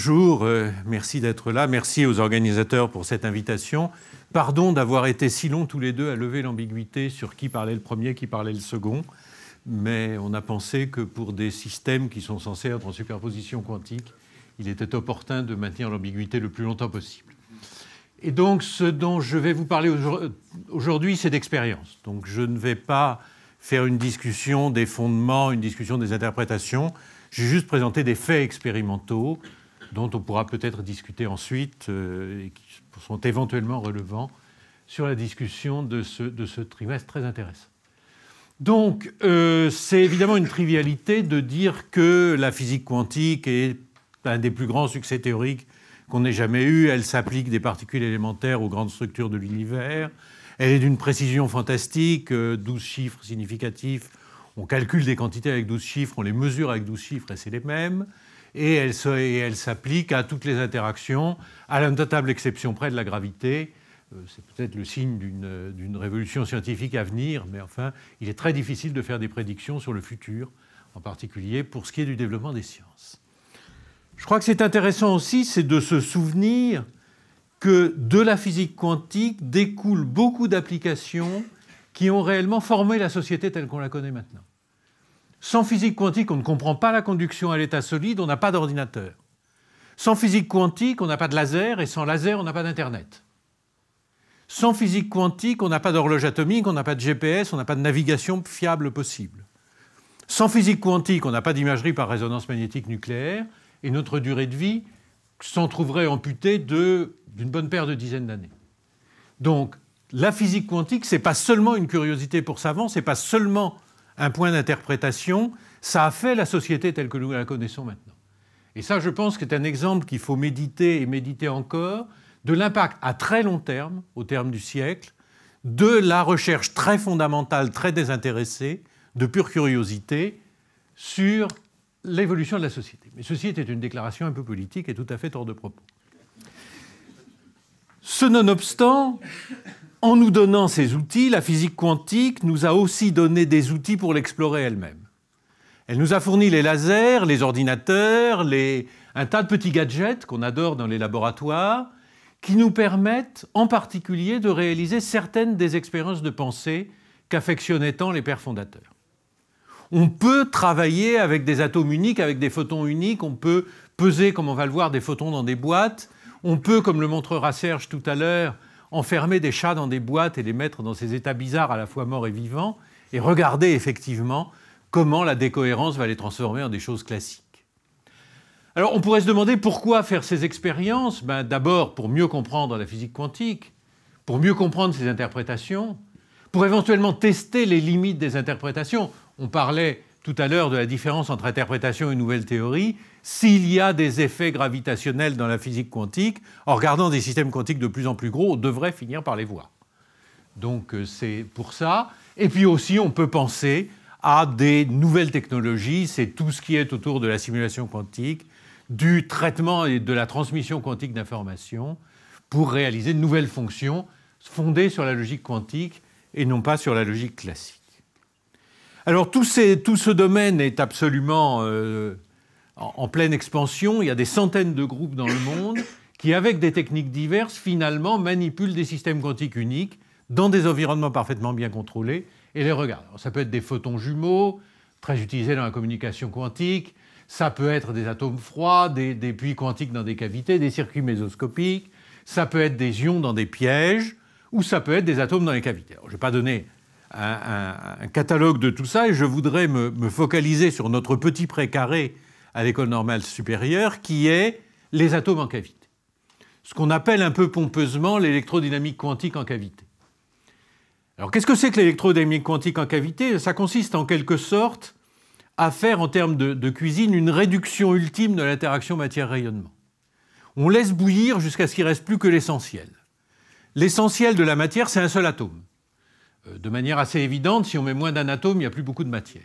Bonjour, euh, merci d'être là. Merci aux organisateurs pour cette invitation. Pardon d'avoir été si long tous les deux à lever l'ambiguïté sur qui parlait le premier, qui parlait le second. Mais on a pensé que pour des systèmes qui sont censés être en superposition quantique, il était opportun de maintenir l'ambiguïté le plus longtemps possible. Et donc, ce dont je vais vous parler aujourd'hui, c'est d'expérience. Donc, je ne vais pas faire une discussion des fondements, une discussion des interprétations. J'ai juste présenté des faits expérimentaux dont on pourra peut-être discuter ensuite euh, et qui sont éventuellement relevants sur la discussion de ce, trimestre très intéressant. Donc, euh, c'est évidemment une trivialité de dire que la physique quantique est un des plus grands succès théoriques qu'on ait jamais eu. Elle s'applique des particules élémentaires aux grandes structures de l'univers. Elle est d'une précision fantastique, 12 euh, chiffres significatifs. On calcule des quantités avec 12 chiffres, on les mesure avec 12 chiffres et c'est les mêmes et elle s'applique à toutes les interactions, à la notable exception près de la gravité. Euh, c'est peut-être le signe d'une révolution scientifique à venir, mais enfin, il est très difficile de faire des prédictions sur le futur, en particulier pour ce qui est du développement des sciences. Je crois que c'est intéressant aussi, c'est de se souvenir que de la physique quantique découlent beaucoup d'applications qui ont réellement formé la société telle qu'on la connaît maintenant. Sans physique quantique, on ne comprend pas la conduction à l'état solide, on n'a pas d'ordinateur. Sans physique quantique, on n'a pas de laser, et sans laser, on n'a pas d'Internet. Sans physique quantique, on n'a pas d'horloge atomique, on n'a pas de GPS, on n'a pas de navigation fiable possible. Sans physique quantique, on n'a pas d'imagerie par résonance magnétique nucléaire, et notre durée de vie s'en trouverait amputée d'une bonne paire de dizaines d'années. Donc, la physique quantique, ce n'est pas seulement une curiosité pour savants, ce n'est pas seulement un point d'interprétation, ça a fait la société telle que nous la connaissons maintenant. Et ça, je pense, est un exemple qu'il faut méditer et méditer encore de l'impact à très long terme, au terme du siècle, de la recherche très fondamentale, très désintéressée, de pure curiosité, sur l'évolution de la société. Mais ceci était une déclaration un peu politique et tout à fait hors de propos. Ce nonobstant, en nous donnant ces outils, la physique quantique nous a aussi donné des outils pour l'explorer elle-même. Elle nous a fourni les lasers, les ordinateurs, un tas de petits gadgets qu'on adore dans les laboratoires, qui nous permettent en particulier de réaliser certaines des expériences de pensée qu'affectionnaient tant les pères fondateurs. On peut travailler avec des atomes uniques, avec des photons uniques, on peut peser, comme on va le voir, des photons dans des boîtes, on peut, comme le montrera Serge tout à l'heure, enfermer des chats dans des boîtes et les mettre dans ces états bizarres à la fois morts et vivants, et regarder effectivement comment la décohérence va les transformer en des choses classiques. Alors on pourrait se demander pourquoi faire ces expériences ben, D'abord pour mieux comprendre la physique quantique, pour mieux comprendre ses interprétations, pour éventuellement tester les limites des interprétations. On parlait tout à l'heure de la différence entre interprétation et nouvelle théorie s'il y a des effets gravitationnels dans la physique quantique, en regardant des systèmes quantiques de plus en plus gros, on devrait finir par les voir. Donc euh, c'est pour ça. Et puis aussi, on peut penser à des nouvelles technologies, c'est tout ce qui est autour de la simulation quantique, du traitement et de la transmission quantique d'informations, pour réaliser de nouvelles fonctions fondées sur la logique quantique et non pas sur la logique classique. Alors tout, ce domaine est absolument euh, en, pleine expansion. Il y a des centaines de groupes dans le monde qui, avec des techniques diverses, finalement manipulent des systèmes quantiques uniques dans des environnements parfaitement bien contrôlés et les regardent. ça peut être des photons jumeaux, très utilisés dans la communication quantique, ça peut être des atomes froids, des, puits quantiques dans des cavités, des circuits mésoscopiques, ça peut être des ions dans des pièges, ou ça peut être des atomes dans les cavités. je ne vais pas donner un, catalogue de tout ça, et je voudrais me, me focaliser sur notre petit pré carré à l'école normale supérieure, qui est les atomes en cavité. Ce qu'on appelle un peu pompeusement l'électrodynamique quantique en cavité. Alors qu'est-ce que c'est que l'électrodynamique quantique en cavité Ça consiste en quelque sorte à faire en termes de, cuisine une réduction ultime de l'interaction matière-rayonnement. On laisse bouillir jusqu'à ce qu'il reste plus que l'essentiel. L'essentiel de la matière, c'est un seul atome. Euh, de manière assez évidente, si on met moins d'un atome, il n'y a plus beaucoup de matière.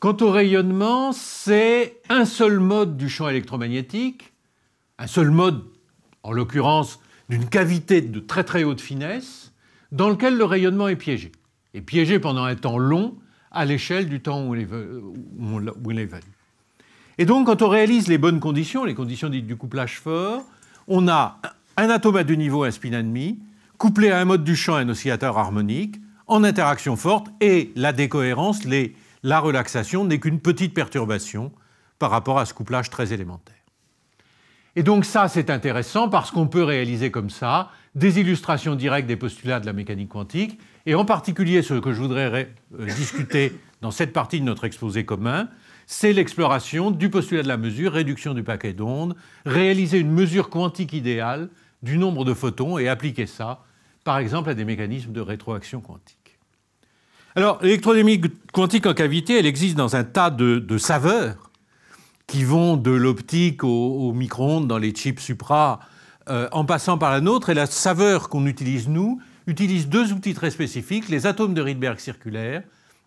Quant au rayonnement, c'est un seul mode du champ électromagnétique, un seul mode, en l'occurrence, d'une cavité de très très haute finesse, dans lequel le rayonnement est piégé, et piégé pendant un temps long à l'échelle du temps où il l'évalue. Et donc, quand on réalise les bonnes conditions, les conditions dites du couplage fort, on a un atome à deux niveaux, un spin à demi, couplé à un mode du champ, un oscillateur harmonique, en interaction forte, et la décohérence, les la relaxation n'est qu'une petite perturbation par rapport à ce couplage très élémentaire. Et donc ça, c'est intéressant parce qu'on peut réaliser comme ça des illustrations directes des postulats de la mécanique quantique, et en particulier ce que je voudrais euh, discuter dans cette partie de notre exposé commun, c'est l'exploration du postulat de la mesure, réduction du paquet d'ondes, réaliser une mesure quantique idéale du nombre de photons et appliquer ça, par exemple, à des mécanismes de rétroaction quantique. Alors, l'électrodynamique quantique en cavité, elle existe dans un tas de, saveurs qui vont de l'optique aux micro-ondes dans les chips supra, euh, en passant par la nôtre. Et la saveur qu'on utilise, nous, utilise deux outils très spécifiques, les atomes de Rydberg circulaires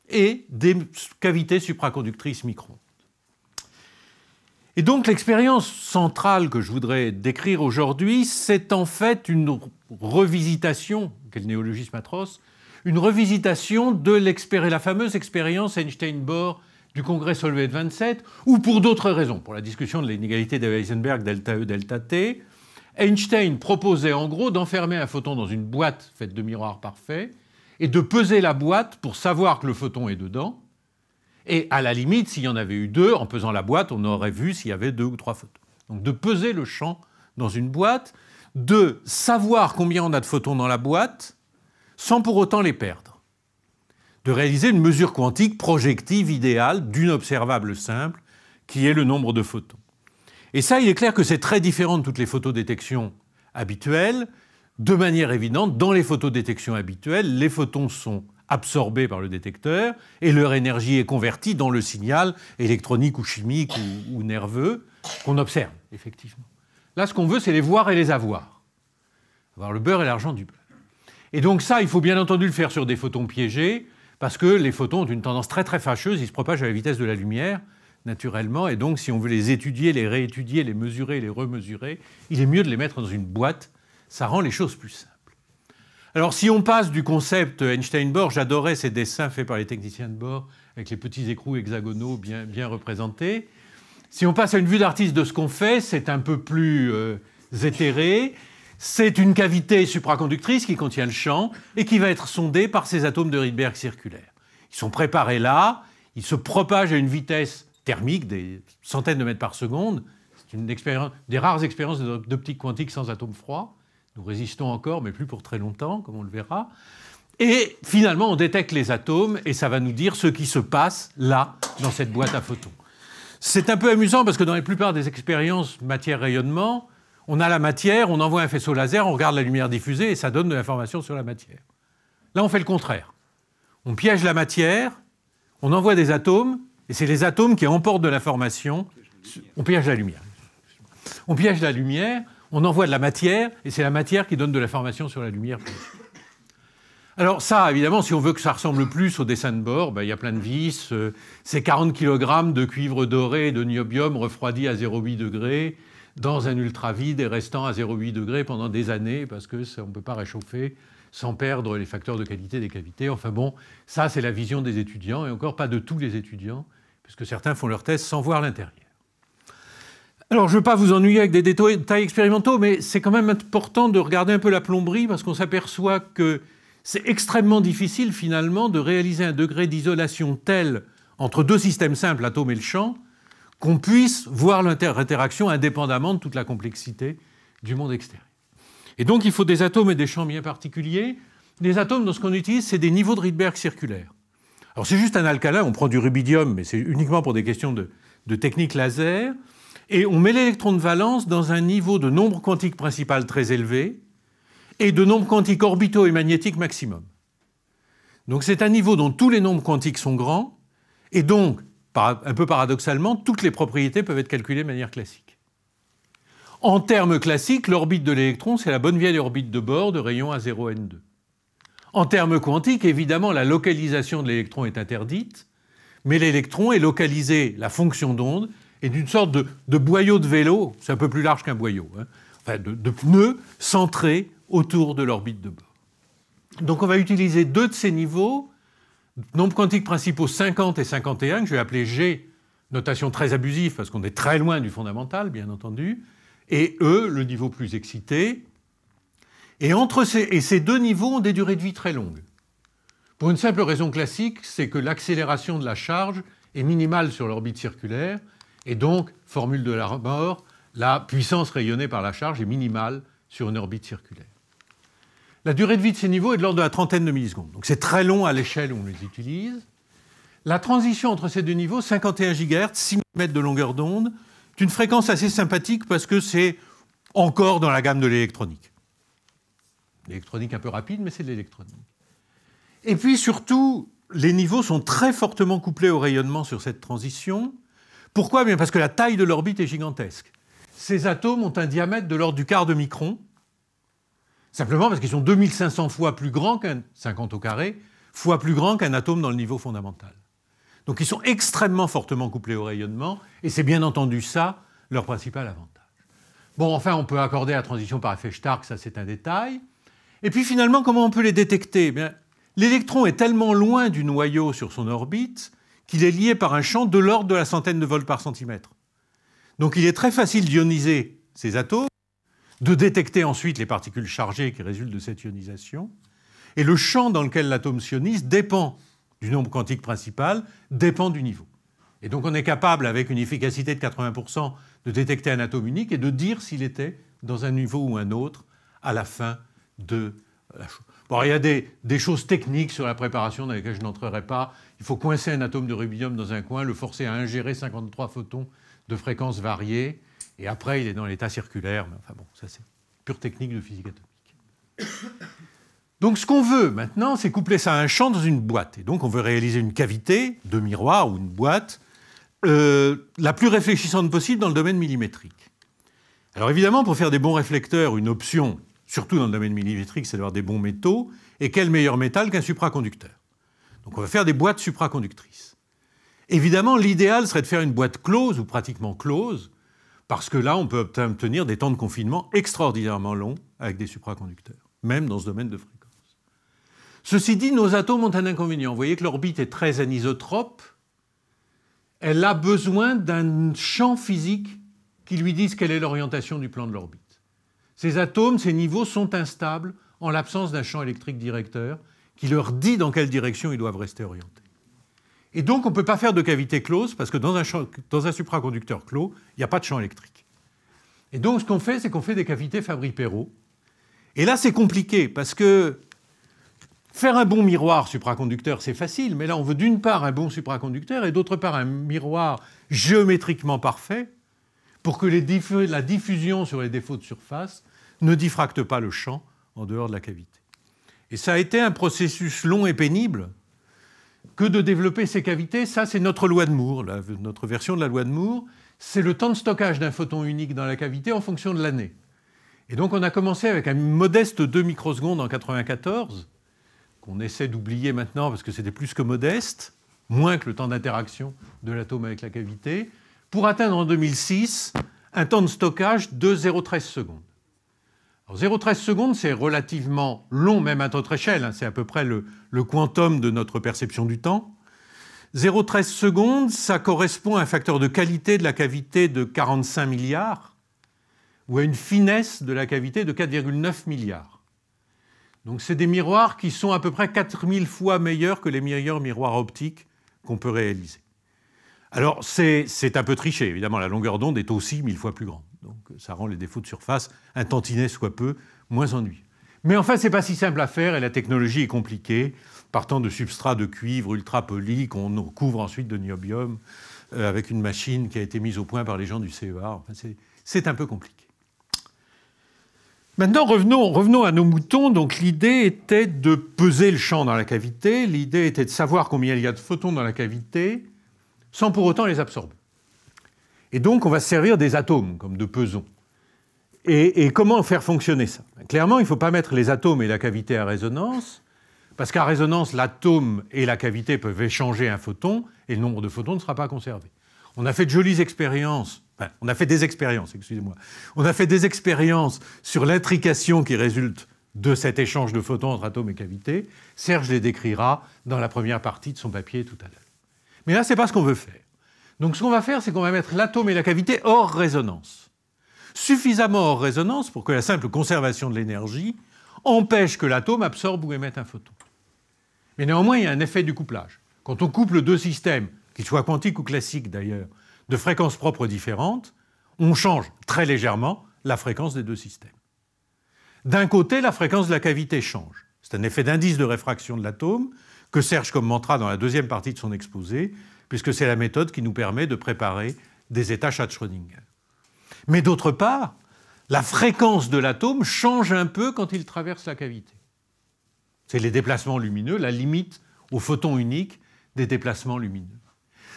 et des cavités supraconductrices micro-ondes. Et donc l'expérience centrale que je voudrais décrire aujourd'hui, c'est en fait une revisitation, quel néologisme atroce, une revisitation de la fameuse expérience Einstein-Bohr du congrès Solvay de 27, ou pour d'autres raisons, pour la discussion de l'inégalité de delta E delta T, Einstein proposait en gros d'enfermer un photon dans une boîte faite de miroirs parfaits et de peser la boîte pour savoir que le photon est dedans. Et à la limite, s'il y en avait eu deux, en pesant la boîte, on aurait vu s'il y avait deux ou trois photons. Donc de peser le champ dans une boîte, de savoir combien on a de photons dans la boîte, sans pour autant les perdre. De réaliser une mesure quantique projective idéale d'une observable simple, qui est le nombre de photons. Et ça, il est clair que c'est très différent de toutes les photodétections habituelles. De manière évidente, dans les photodétections habituelles, les photons sont absorbés par le détecteur et leur énergie est convertie dans le signal électronique ou chimique ou, nerveux qu'on observe, effectivement. Là, ce qu'on veut, c'est les voir et les avoir. Avoir le beurre et l'argent du beurre. Et donc ça, il faut bien entendu le faire sur des photons piégés, parce que les photons ont une tendance très très fâcheuse, ils se propagent à la vitesse de la lumière, naturellement, et donc si on veut les étudier, les réétudier, les mesurer, les remesurer, il est mieux de les mettre dans une boîte, ça rend les choses plus simples. Alors si on passe du concept Einstein-Bohr, j'adorais ces dessins faits par les techniciens de Bohr, avec les petits écrous hexagonaux bien, bien représentés, si on passe à une vue d'artiste de ce qu'on fait, c'est un peu plus euh, éthéré. C'est une cavité supraconductrice qui contient le champ et qui va être sondée par ces atomes de Rydberg circulaires. Ils sont préparés là, ils se propagent à une vitesse thermique des centaines de mètres par seconde. C'est une expérience, des rares expériences d'optique quantique sans atomes froids. Nous résistons encore, mais plus pour très longtemps, comme on le verra. Et finalement, on détecte les atomes et ça va nous dire ce qui se passe là, dans cette boîte à photons. C'est un peu amusant parce que dans la plupart des expériences matière-rayonnement, on a la matière, on envoie un faisceau laser, on regarde la lumière diffusée et ça donne de l'information sur la matière. Là, on fait le contraire. On piège la matière, on envoie des atomes et c'est les atomes qui emportent de l'information. On piège la lumière. On piège la lumière, on envoie de la matière et c'est la matière qui donne de l'information sur la lumière. Alors ça, évidemment, si on veut que ça ressemble plus au dessin de bord, ben, il y a plein de vis. Euh, c'est 40 kg de cuivre doré et de niobium refroidi à 0,8 degrés dans un ultra-vide et restant à 0,8 degrés pendant des années, parce qu'on ne peut pas réchauffer sans perdre les facteurs de qualité des cavités. Enfin bon, ça c'est la vision des étudiants, et encore pas de tous les étudiants, puisque certains font leurs tests sans voir l'intérieur. Alors, je ne veux pas vous ennuyer avec des détails expérimentaux, mais c'est quand même important de regarder un peu la plomberie parce qu'on s'aperçoit que c'est extrêmement difficile finalement de réaliser un degré d'isolation tel entre deux systèmes simples, l'atome et le champ, qu'on puisse voir l'interaction indépendamment de toute la complexité du monde extérieur. Et donc il faut des atomes et des champs bien particuliers. Les atomes, dans ce qu'on utilise, c'est des niveaux de Rydberg circulaires. Alors c'est juste un alcalin, on prend du rubidium, mais c'est uniquement pour des questions de, technique laser, et on met l'électron de valence dans un niveau de nombre quantique principal très élevé et de nombre quantique orbitaux et magnétiques maximum. Donc c'est un niveau dont tous les nombres quantiques sont grands, et donc un peu paradoxalement, toutes les propriétés peuvent être calculées de manière classique. En termes classiques, l'orbite de l'électron, c'est la bonne vieille orbite de bord de rayon a 0n2. En termes quantiques, évidemment, la localisation de l'électron est interdite, mais l'électron est localisé, la fonction d'onde, est d'une sorte de, boyau de vélo, c'est un peu plus large qu'un boyau, hein, de, de pneus centrés autour de l'orbite de bord. Donc on va utiliser deux de ces niveaux Nombres quantiques principaux 50 et 51, que je vais appeler G, notation très abusive parce qu'on est très loin du fondamental, bien entendu, et E, le niveau plus excité. Et entre ces, et ces deux niveaux ont des durées de vie très longues. Pour une simple raison classique, c'est que l'accélération de la charge est minimale sur l'orbite circulaire, et donc, formule de la mort, la puissance rayonnée par la charge est minimale sur une orbite circulaire. La durée de vie de ces niveaux est de l'ordre de la trentaine de millisecondes. Donc c'est très long à l'échelle où on les utilise. La transition entre ces deux niveaux, 51 GHz, 6 mètres de longueur d'onde, est une fréquence assez sympathique parce que c'est encore dans la gamme de l'électronique. L'électronique un peu rapide, mais c'est de l'électronique. Et puis surtout, les niveaux sont très fortement couplés au rayonnement sur cette transition. Pourquoi eh Bien Parce que la taille de l'orbite est gigantesque. Ces atomes ont un diamètre de l'ordre du quart de micron, Simplement parce qu'ils sont 2500 fois plus grands qu'un 50 au carré, fois plus grands qu'un atome dans le niveau fondamental. Donc ils sont extrêmement fortement couplés au rayonnement, et c'est bien entendu ça leur principal avantage. Bon, enfin, on peut accorder la transition par effet Stark, ça c'est un détail. Et puis finalement, comment on peut les détecter eh bien, L'électron est tellement loin du noyau sur son orbite qu'il est lié par un champ de l'ordre de la centaine de volts par centimètre. Donc il est très facile d'ioniser ces atomes de détecter ensuite les particules chargées qui résultent de cette ionisation. Et le champ dans lequel l'atome s'ionise dépend du nombre quantique principal, dépend du niveau. Et donc on est capable, avec une efficacité de 80%, de détecter un atome unique et de dire s'il était dans un niveau ou un autre à la fin de la chose. il y a des, des, choses techniques sur la préparation dans lesquelles je n'entrerai pas. Il faut coincer un atome de rubidium dans un coin, le forcer à ingérer 53 photons de fréquences variées. Et après, il est dans l'état circulaire. Mais enfin bon, ça c'est pure technique de physique atomique. Donc ce qu'on veut maintenant, c'est coupler ça à un champ dans une boîte. Et donc on veut réaliser une cavité de miroir ou une boîte euh, la plus réfléchissante possible dans le domaine millimétrique. Alors évidemment, pour faire des bons réflecteurs, une option, surtout dans le domaine millimétrique, c'est d'avoir des bons métaux. Et quel meilleur métal qu'un supraconducteur Donc on va faire des boîtes supraconductrices. Évidemment, l'idéal serait de faire une boîte close ou pratiquement close, parce que là, on peut obtenir des temps de confinement extraordinairement longs avec des supraconducteurs, même dans ce domaine de fréquence. Ceci dit, nos atomes ont un inconvénient. Vous voyez que l'orbite est très anisotrope. Elle a besoin d'un champ physique qui lui dise quelle est l'orientation du plan de l'orbite. Ces atomes, ces niveaux sont instables en l'absence d'un champ électrique directeur qui leur dit dans quelle direction ils doivent rester orientés. Et donc, on ne peut pas faire de cavité close parce que dans un, supraconducteur clos, il n'y a pas de champ électrique. Et donc, ce qu'on fait, c'est qu'on fait des cavités fabry pérot Et là, c'est compliqué parce que faire un bon miroir supraconducteur, c'est facile, mais là, on veut d'une part un bon supraconducteur et d'autre part un miroir géométriquement parfait pour que la diffusion sur les défauts de surface ne diffracte pas le champ en dehors de la cavité. Et ça a été un processus long et pénible que de développer ces cavités. Ça, c'est notre loi de Moore, notre version de la loi de Moore. C'est le temps de stockage d'un photon unique dans la cavité en fonction de l'année. Et donc, on a commencé avec un modeste 2 microsecondes en 1994, qu'on essaie d'oublier maintenant parce que c'était plus que modeste, moins que le temps d'interaction de l'atome avec la cavité, pour atteindre en 2006 un temps de stockage de 0,13 secondes. 0,13 secondes, c'est relativement long, même à notre échelle. Hein. c'est à peu près le, le, quantum de notre perception du temps. 0,13 secondes, ça correspond à un facteur de qualité de la cavité de 45 milliards ou à une finesse de la cavité de 4,9 milliards. Donc c'est des miroirs qui sont à peu près 4000 fois meilleurs que les meilleurs miroirs optiques qu'on peut réaliser. Alors c'est un peu triché, évidemment, la longueur d'onde est aussi 1000 fois plus grande. Donc euh, ça rend les défauts de surface, un tantinet soit peu, moins ennuyeux. Mais enfin, ce n'est pas si simple à faire et la technologie est compliquée. Partant de substrats de cuivre ultra polis qu'on couvre ensuite de niobium euh, avec une machine qui a été mise au point par les gens du e CEA. c'est un peu compliqué. Maintenant, revenons, revenons à nos moutons. Donc, l'idée était de peser le champ dans la cavité. L'idée était de savoir combien il y a de photons dans la cavité, sans pour autant les absorber. Et donc, on va servir des atomes comme de pesons. Et, comment faire fonctionner ça Clairement, il ne faut pas mettre les atomes et la cavité à résonance, parce qu'à résonance, l'atome et la cavité peuvent échanger un photon, et le nombre de photons ne sera pas conservé. On a fait de jolies expériences, on a fait des expériences, excusez-moi. On a fait des expériences sur l'intrication qui résulte de cet échange de photons entre atomes et cavités. Serge les décrira dans la première partie de son papier tout à l'heure. Mais là, ce n'est pas ce qu'on veut faire. Donc ce qu'on va faire, c'est qu'on va mettre l'atome et la cavité hors résonance. Suffisamment hors résonance pour que la simple conservation de l'énergie empêche que l'atome absorbe ou émette un photon. Mais néanmoins, il y a un effet du couplage. Quand on couple deux systèmes, qu'ils soient quantiques ou classiques d'ailleurs, de fréquences propres différentes, on change très légèrement la fréquence des deux systèmes. D'un côté, la fréquence de la cavité change. C'est un effet d'indice de réfraction de l'atome que Serge commentera dans la deuxième partie de son exposé, puisque c'est la méthode qui nous permet de préparer des états à Schrödinger. Mais d'autre part, la fréquence de l'atome change un peu quand il traverse la cavité. C'est les déplacements lumineux, la limite au photon unique des déplacements lumineux.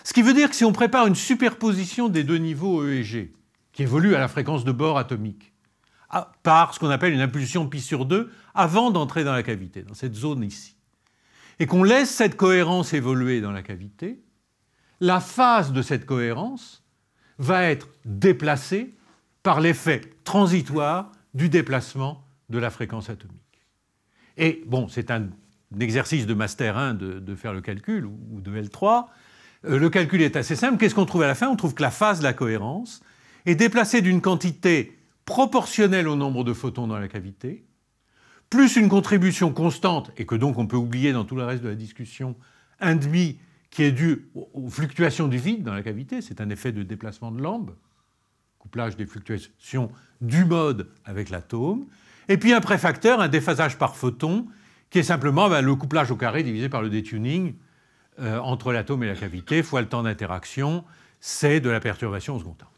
Ce qui veut dire que si on prépare une superposition des deux niveaux E et G, qui évoluent à la fréquence de bord atomique, par ce qu'on appelle une impulsion pi sur 2, avant d'entrer dans la cavité, dans cette zone ici, et qu'on laisse cette cohérence évoluer dans la cavité, la phase de cette cohérence va être déplacée par l'effet transitoire du déplacement de la fréquence atomique. Et bon, c'est un, exercice de Master 1 de, faire le calcul, ou, de L3. Euh, le calcul est assez simple. Qu'est-ce qu'on trouve à la fin On trouve que la phase de la cohérence est déplacée d'une quantité proportionnelle au nombre de photons dans la cavité, plus une contribution constante, et que donc on peut oublier dans tout le reste de la discussion, un qui est dû aux fluctuations du vide dans la cavité, c'est un effet de déplacement de lambe, couplage des fluctuations du mode avec l'atome, et puis un préfacteur, un déphasage par photon, qui est simplement ben, le couplage au carré divisé par le détuning euh, entre l'atome et la cavité fois le temps d'interaction, c'est de la perturbation au second ordre.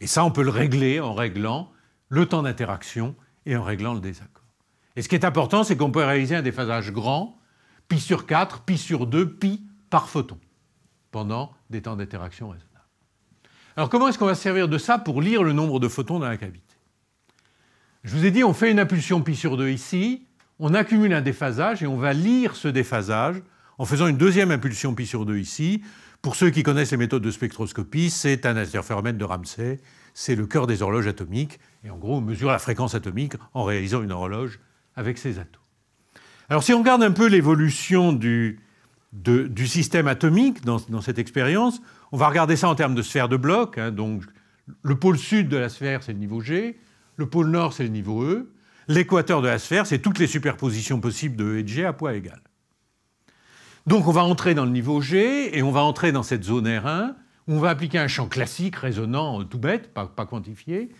Et ça, on peut le régler en réglant le temps d'interaction et en réglant le désaccord. Et ce qui est important, c'est qu'on peut réaliser un déphasage grand, pi sur 4, pi sur 2, pi par photon pendant des temps d'interaction raisonnables. Alors comment est-ce qu'on va servir de ça pour lire le nombre de photons dans la cavité Je vous ai dit, on fait une impulsion pi sur 2 ici, on accumule un déphasage et on va lire ce déphasage en faisant une deuxième impulsion pi sur 2 ici. Pour ceux qui connaissent les méthodes de spectroscopie, c'est un interféromètre de Ramsey, c'est le cœur des horloges atomiques, et en gros on mesure la fréquence atomique en réalisant une horloge avec ces atomes. Alors si on regarde un peu l'évolution du, du système atomique dans, cette expérience. On va regarder ça en termes de sphère de bloc. Hein. donc, le pôle sud de la sphère, c'est le niveau G. Le pôle nord, c'est le niveau E. L'équateur de la sphère, c'est toutes les superpositions possibles de E et de G à poids égal. Donc, on va entrer dans le niveau G et on va entrer dans cette zone R1 où on va appliquer un champ classique, résonnant, euh, tout bête, pas, quantifié,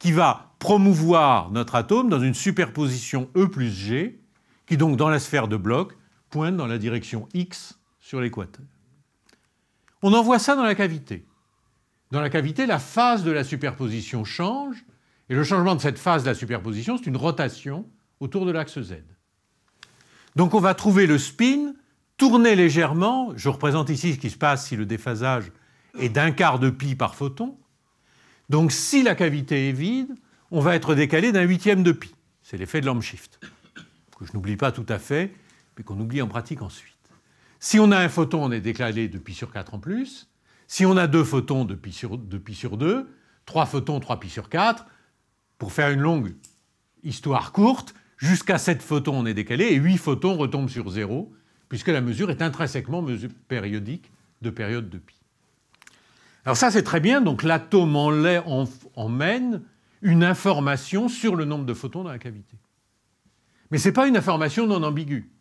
qui va promouvoir notre atome dans une superposition E plus G, qui donc dans la sphère de bloc pointe dans la direction X sur l'équateur. On envoie ça dans la cavité. Dans la cavité, la phase de la superposition change, et le changement de cette phase de la superposition, c'est une rotation autour de l'axe Z. Donc on va trouver le spin tourner légèrement, je représente ici ce qui se passe si le déphasage est d'un quart de pi par photon. Donc si la cavité est vide, on va être décalé d'un huitième de pi. C'est l'effet de shift que je n'oublie pas tout à fait, qu'on oublie en pratique ensuite. Si on a un photon, on est décalé de pi sur 4 en plus. Si on a deux photons, de pi sur, 2. Trois photons, 3 pi sur 4. Pour faire une longue histoire courte, jusqu'à sept photons, on est décalé, et 8 photons retombent sur 0, puisque la mesure est intrinsèquement périodique de période de pi. Alors ça, c'est très bien. Donc l'atome emmène une information sur le nombre de photons dans la cavité. Mais ce n'est pas une information non ambiguë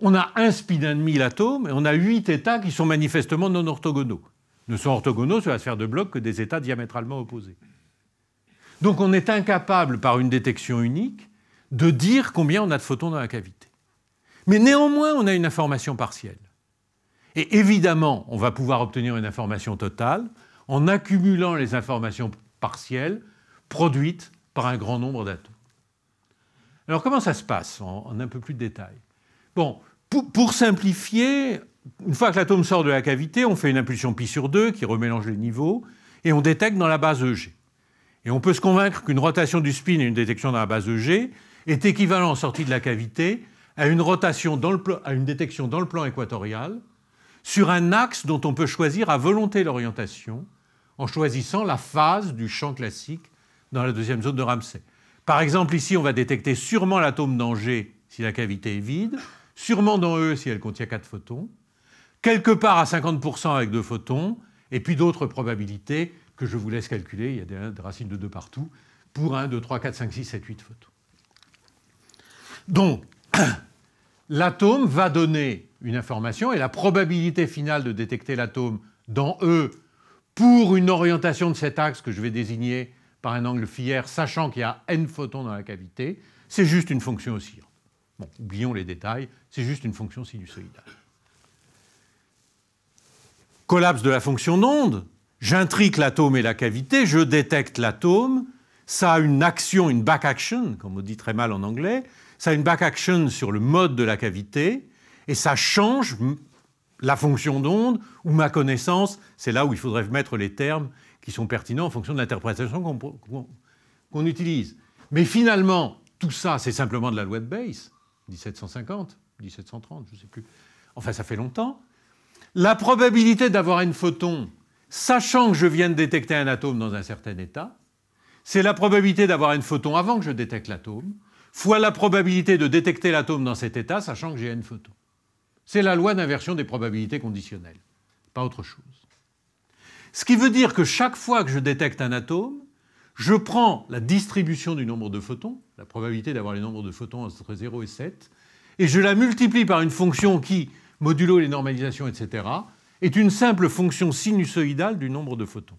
on a un spin and demi l'atome et on a huit États qui sont manifestement non orthogonaux. Ne sont orthogonaux sur la sphère de bloc que des États diamétralement opposés. Donc on est incapable, par une détection unique, de dire combien on a de photons dans la cavité. Mais néanmoins, on a une information partielle. Et évidemment, on va pouvoir obtenir une information totale en accumulant les informations partielles produites par un grand nombre d'atomes. Alors comment ça se passe en, un peu plus de détails Bon, pour, simplifier, une fois que l'atome sort de la cavité, on fait une impulsion pi sur 2 qui remélange les niveaux et on détecte dans la base EG. Et on peut se convaincre qu'une rotation du spin et une détection dans la base EG est équivalente, en sortie de la cavité à une, rotation à une détection dans le plan équatorial sur un axe dont on peut choisir à volonté l'orientation en choisissant la phase du champ classique dans la deuxième zone de Ramsey. Par exemple, ici, on va détecter sûrement l'atome d'Angers si la cavité est vide, sûrement dans E si elle contient 4 photons, quelque part à 50% avec 2 photons, et puis d'autres probabilités que je vous laisse calculer, il y a des racines de 2 partout, pour 1, 2, 3, 4, 5, 6, 7, 8 photons. Donc, l'atome va donner une information et la probabilité finale de détecter l'atome dans E pour une orientation de cet axe que je vais désigner par un angle phi sachant qu'il y a n photons dans la cavité, c'est juste une fonction oscillante. Bon, oublions les détails, c'est juste une fonction sinusoïdale. Collapse de la fonction d'onde, j'intrique l'atome et la cavité, je détecte l'atome, ça a une action, une back action, comme on dit très mal en anglais, ça a une back action sur le mode de la cavité, et ça change la fonction d'onde ou ma connaissance, c'est là où il faudrait mettre les termes qui sont pertinents en fonction de l'interprétation qu'on utilise. Mais finalement, tout ça, c'est simplement de la loi de Bayes. 1750, 1730, je ne sais plus. Enfin, ça fait longtemps. La probabilité d'avoir un photon, sachant que je viens de détecter un atome dans un certain état, c'est la probabilité d'avoir un photon avant que je détecte l'atome, fois la probabilité de détecter l'atome dans cet état, sachant que j'ai un photon. C'est la loi d'inversion des probabilités conditionnelles, pas autre chose. Ce qui veut dire que chaque fois que je détecte un atome, je prends la distribution du nombre de photons, la probabilité d'avoir les nombres de photons entre 0 et 7, et je la multiplie par une fonction qui, modulo les normalisations, etc., est une simple fonction sinusoïdale du nombre de photons.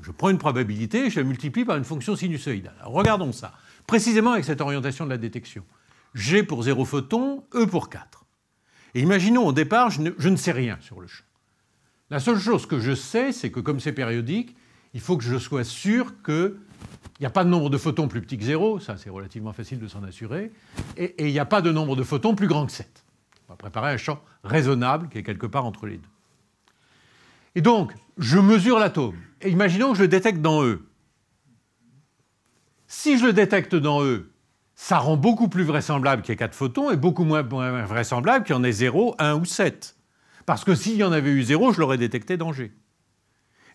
je prends une probabilité et je la multiplie par une fonction sinusoïdale. regardons ça, précisément avec cette orientation de la détection. G pour 0 photons, E pour 4. Et imaginons au départ, je ne sais rien sur le champ. La seule chose que je sais, c'est que comme c'est périodique, il faut que je sois sûr que il n'y a pas de nombre de photons plus petit que 0, ça c'est relativement facile de s'en assurer, et il n'y a pas de nombre de photons plus grand que 7. On va préparer un champ raisonnable qui est quelque part entre les deux. Et donc, je mesure l'atome. Et imaginons que je le détecte dans E. Si je le détecte dans E, ça rend beaucoup plus vraisemblable qu'il y ait 4 photons et beaucoup moins vraisemblable qu'il y en ait 0, 1 ou 7. Parce que s'il y en avait eu 0, je l'aurais détecté dans G.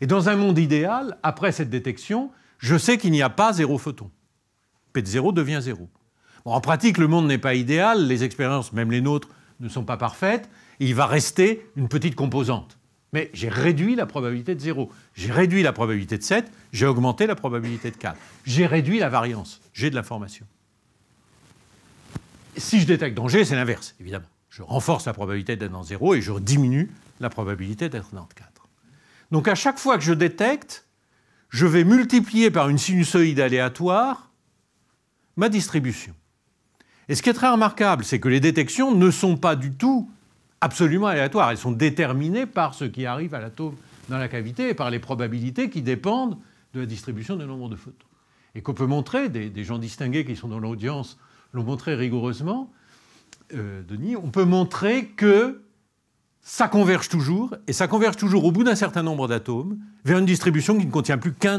Et dans un monde idéal, après cette détection, je sais qu'il n'y a pas zéro photon. P de zéro devient zéro. en pratique, le monde n'est pas idéal, les expériences, même les nôtres, ne sont pas parfaites, il va rester une petite composante. Mais j'ai réduit la probabilité de zéro. j'ai réduit la probabilité de 7, j'ai augmenté la probabilité de 4, j'ai réduit la variance, j'ai de l'information. Si je détecte danger, c'est l'inverse, évidemment. Je renforce la probabilité d'être dans 0 et je diminue la probabilité d'être dans 4. Donc à chaque fois que je détecte, je vais multiplier par une sinusoïde aléatoire ma distribution. Et ce qui est très remarquable, c'est que les détections ne sont pas du tout absolument aléatoires. Elles sont déterminées par ce qui arrive à l'atome dans la cavité et par les probabilités qui dépendent de la distribution du nombre de photons. Et qu'on peut montrer, des, gens distingués qui sont dans l'audience l'ont montré rigoureusement, euh, Denis, on peut montrer que ça converge toujours, et ça converge toujours au bout d'un certain nombre d'atomes vers une distribution qui ne contient plus qu'un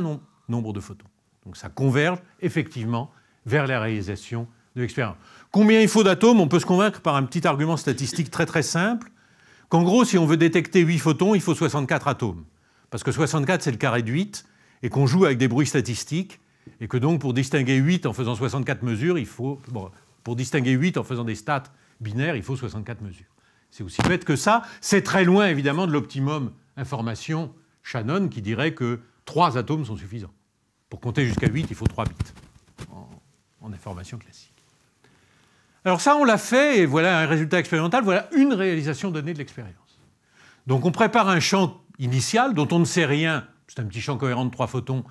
nombre de photons. Donc ça converge effectivement vers la réalisation de l'expérience. Combien il faut d'atomes On peut se convaincre par un petit argument statistique très très simple qu'en gros, si on veut détecter 8 photons, il faut 64 atomes. Parce que 64, c'est le carré de 8, et qu'on joue avec des bruits statistiques, et que donc pour distinguer 8 en faisant 64 mesures, pour distinguer 8 en faisant des stats binaires, il faut 64 mesures. C'est aussi bête que ça. C'est très loin, évidemment, de l'optimum information Shannon qui dirait que 3 atomes sont suffisants. Pour compter jusqu'à 8, il faut 3 bits en, information classique. Alors ça, on l'a fait, et voilà un résultat expérimental, voilà une réalisation donnée de l'expérience. Donc on prépare un champ initial dont on ne sait rien, c'est un petit champ cohérent de 3 photons,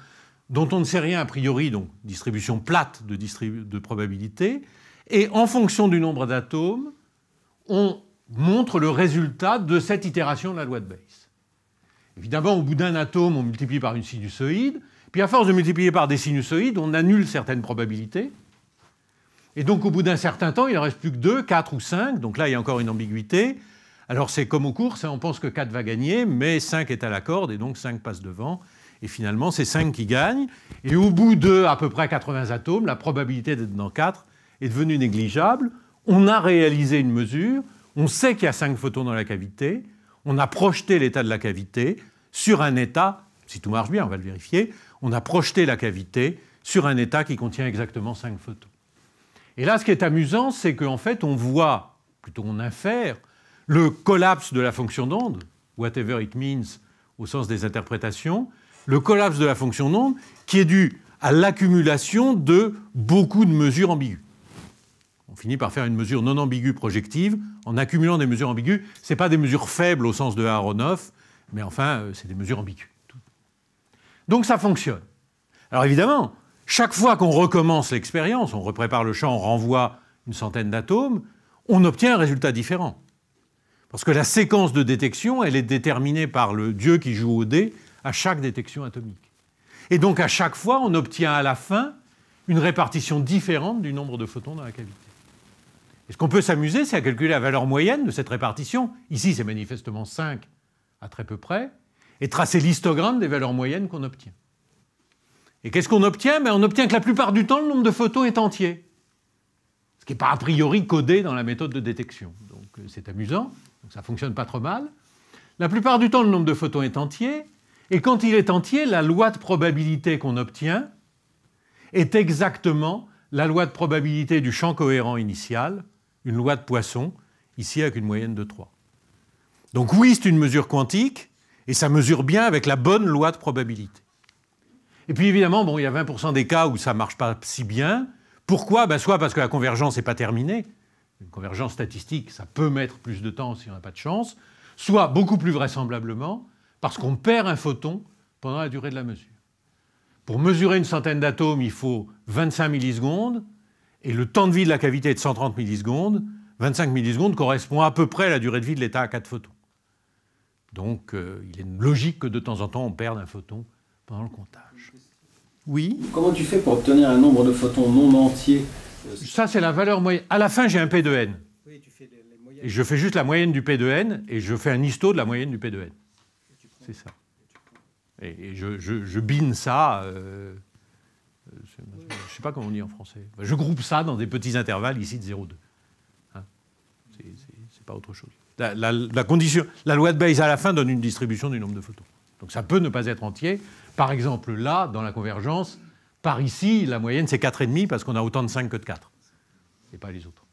dont on ne sait rien a priori, donc distribution plate de, distribu de probabilité, et en fonction du nombre d'atomes, on montre le résultat de cette itération de la loi de Bayes. Évidemment, au bout d'un atome, on multiplie par une sinusoïde, puis à force de multiplier par des sinusoïdes, on annule certaines probabilités. Et donc au bout d'un certain temps, il ne reste plus que 2, 4 ou 5, donc là il y a encore une ambiguïté. Alors c'est comme au cours, on pense que 4 va gagner, mais 5 est à la corde, et donc 5 passe devant, et finalement c'est 5 qui gagne. Et au bout de à peu près 80 atomes, la probabilité d'être dans 4 est devenue négligeable. On a réalisé une mesure, on sait qu'il y a cinq photons dans la cavité. On a projeté l'état de la cavité sur un état, si tout marche bien, on va le vérifier, on a projeté la cavité sur un état qui contient exactement cinq photons. Et là, ce qui est amusant, c'est qu'en fait, on voit, plutôt on infère, le collapse de la fonction d'onde, whatever it means au sens des interprétations, le collapse de la fonction d'onde qui est dû à l'accumulation de beaucoup de mesures ambiguës on finit par faire une mesure non ambiguë projective en accumulant des mesures ambiguës. Ce n'est pas des mesures faibles au sens de Aronoff, mais enfin, euh, c'est des mesures ambiguës. Donc ça fonctionne. Alors évidemment, chaque fois qu'on recommence l'expérience, on reprépare le champ, on renvoie une centaine d'atomes, on obtient un résultat différent. Parce que la séquence de détection, elle est déterminée par le dieu qui joue au dé à chaque détection atomique. Et donc à chaque fois, on obtient à la fin une répartition différente du nombre de photons dans la cavité. Et ce qu'on peut s'amuser, c'est à calculer la valeur moyenne de cette répartition. Ici, c'est manifestement 5 à très peu près, et tracer l'histogramme des valeurs moyennes qu'on obtient. Et qu'est-ce qu'on obtient ben, On obtient que la plupart du temps, le nombre de photons est entier. Ce qui n'est pas a priori codé dans la méthode de détection. Donc euh, c'est amusant, ça ne fonctionne pas trop mal. La plupart du temps, le nombre de photons est entier. Et quand il est entier, la loi de probabilité qu'on obtient est exactement la loi de probabilité du champ cohérent initial une loi de Poisson, ici avec une moyenne de 3. Donc oui, c'est une mesure quantique, et ça mesure bien avec la bonne loi de probabilité. Et puis évidemment, bon, il y a 20% des cas où ça ne marche pas si bien. Pourquoi ben, Soit parce que la convergence n'est pas terminée, une convergence statistique, ça peut mettre plus de temps si on n'a pas de chance, soit beaucoup plus vraisemblablement parce qu'on perd un photon pendant la durée de la mesure. Pour mesurer une centaine d'atomes, il faut 25 millisecondes et le temps de vie de la cavité est de 130 millisecondes, 25 millisecondes correspond à peu près à la durée de vie de l'état à 4 photons. Donc euh, il est logique que de temps en temps on perde un photon pendant le comptage. Oui Comment tu fais pour obtenir un nombre de photons non entier euh, Ça c'est la valeur moyenne. À la fin j'ai un P de N. Et je fais juste la moyenne du P de N et je fais un histo de la moyenne du P de N. C'est ça. Et, je, je, bine ça. Euh, je ne sais pas comment on dit en français. Je groupe ça dans des petits intervalles ici de 0,2. Hein c'est pas autre chose. La, condition, la loi de Bayes à la fin donne une distribution du nombre de photos. Donc ça peut ne pas être entier. Par exemple, là, dans la convergence, par ici, la moyenne c'est 4,5 parce qu'on a autant de 5 que de 4, et pas les autres.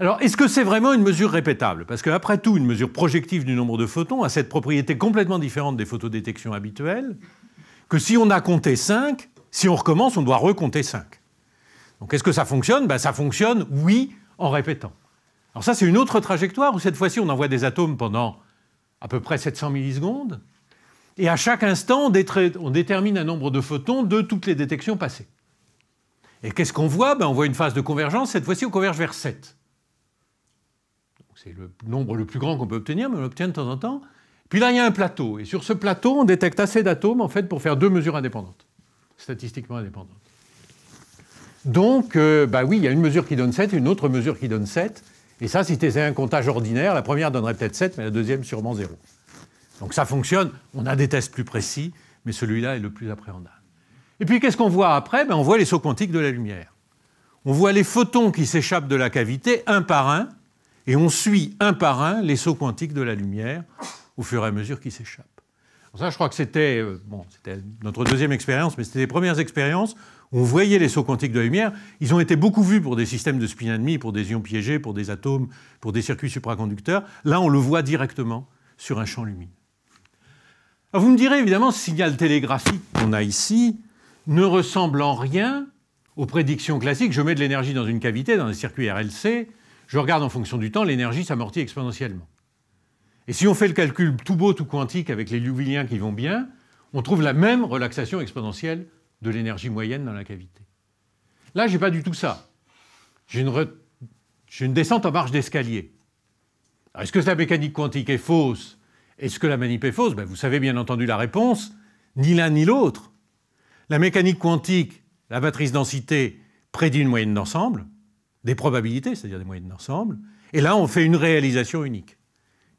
Alors, est-ce que c'est vraiment une mesure répétable Parce qu'après tout, une mesure projective du nombre de photons a cette propriété complètement différente des photodétections habituelles, que si on a compté 5, si on recommence, on doit recompter 5. Donc, est-ce que ça fonctionne ben, Ça fonctionne, oui, en répétant. Alors ça, c'est une autre trajectoire où cette fois-ci, on envoie des atomes pendant à peu près 700 millisecondes, et à chaque instant, on, détermine un nombre de photons de toutes les détections passées. Et qu'est-ce qu'on voit ben, On voit une phase de convergence, cette fois-ci, on converge vers 7 c'est le nombre le plus grand qu'on peut obtenir, mais on l'obtient de temps en temps. Puis là, il y a un plateau. Et sur ce plateau, on détecte assez d'atomes en fait pour faire deux mesures indépendantes, statistiquement indépendantes. Donc, euh, bah oui, il y a une mesure qui donne 7 une autre mesure qui donne 7. Et ça, si tu un comptage ordinaire, la première donnerait peut-être 7, mais la deuxième sûrement 0. Donc ça fonctionne. On a des tests plus précis, mais celui-là est le plus appréhendable. Et puis, qu'est-ce qu'on voit après ben, On voit les sauts quantiques de la lumière. On voit les photons qui s'échappent de la cavité un par un et on suit un par un les sauts quantiques de la lumière au fur et à mesure qu'ils s'échappent. Ça, je crois que euh, c'était notre deuxième expérience, mais c'était les premières expériences où on voyait les sauts quantiques de la lumière. Ils ont été beaucoup vus pour des systèmes de spin demi, pour des ions piégés, pour des atomes, pour des circuits supraconducteurs. Là, on le voit directement sur un champ lumineux. vous me direz, évidemment, ce signal télégraphique qu'on a ici ne ressemble en rien aux prédictions classiques. Je mets de l'énergie dans une cavité, dans un circuit RLC, je regarde en fonction du temps, l'énergie s'amortit exponentiellement. Et si on fait le calcul tout beau, tout quantique avec les Liouviliens qui vont bien, on trouve la même relaxation exponentielle de l'énergie moyenne dans la cavité. Là, je n'ai pas du tout ça. J'ai une, descente en marche d'escalier. Est-ce que la mécanique quantique est fausse Est-ce que la manip est fausse ben, Vous savez bien entendu la réponse, ni l'un ni l'autre. La mécanique quantique, la matrice densité, prédit une moyenne d'ensemble des probabilités, c'est-à-dire des moyennes d'ensemble, et là on fait une réalisation unique.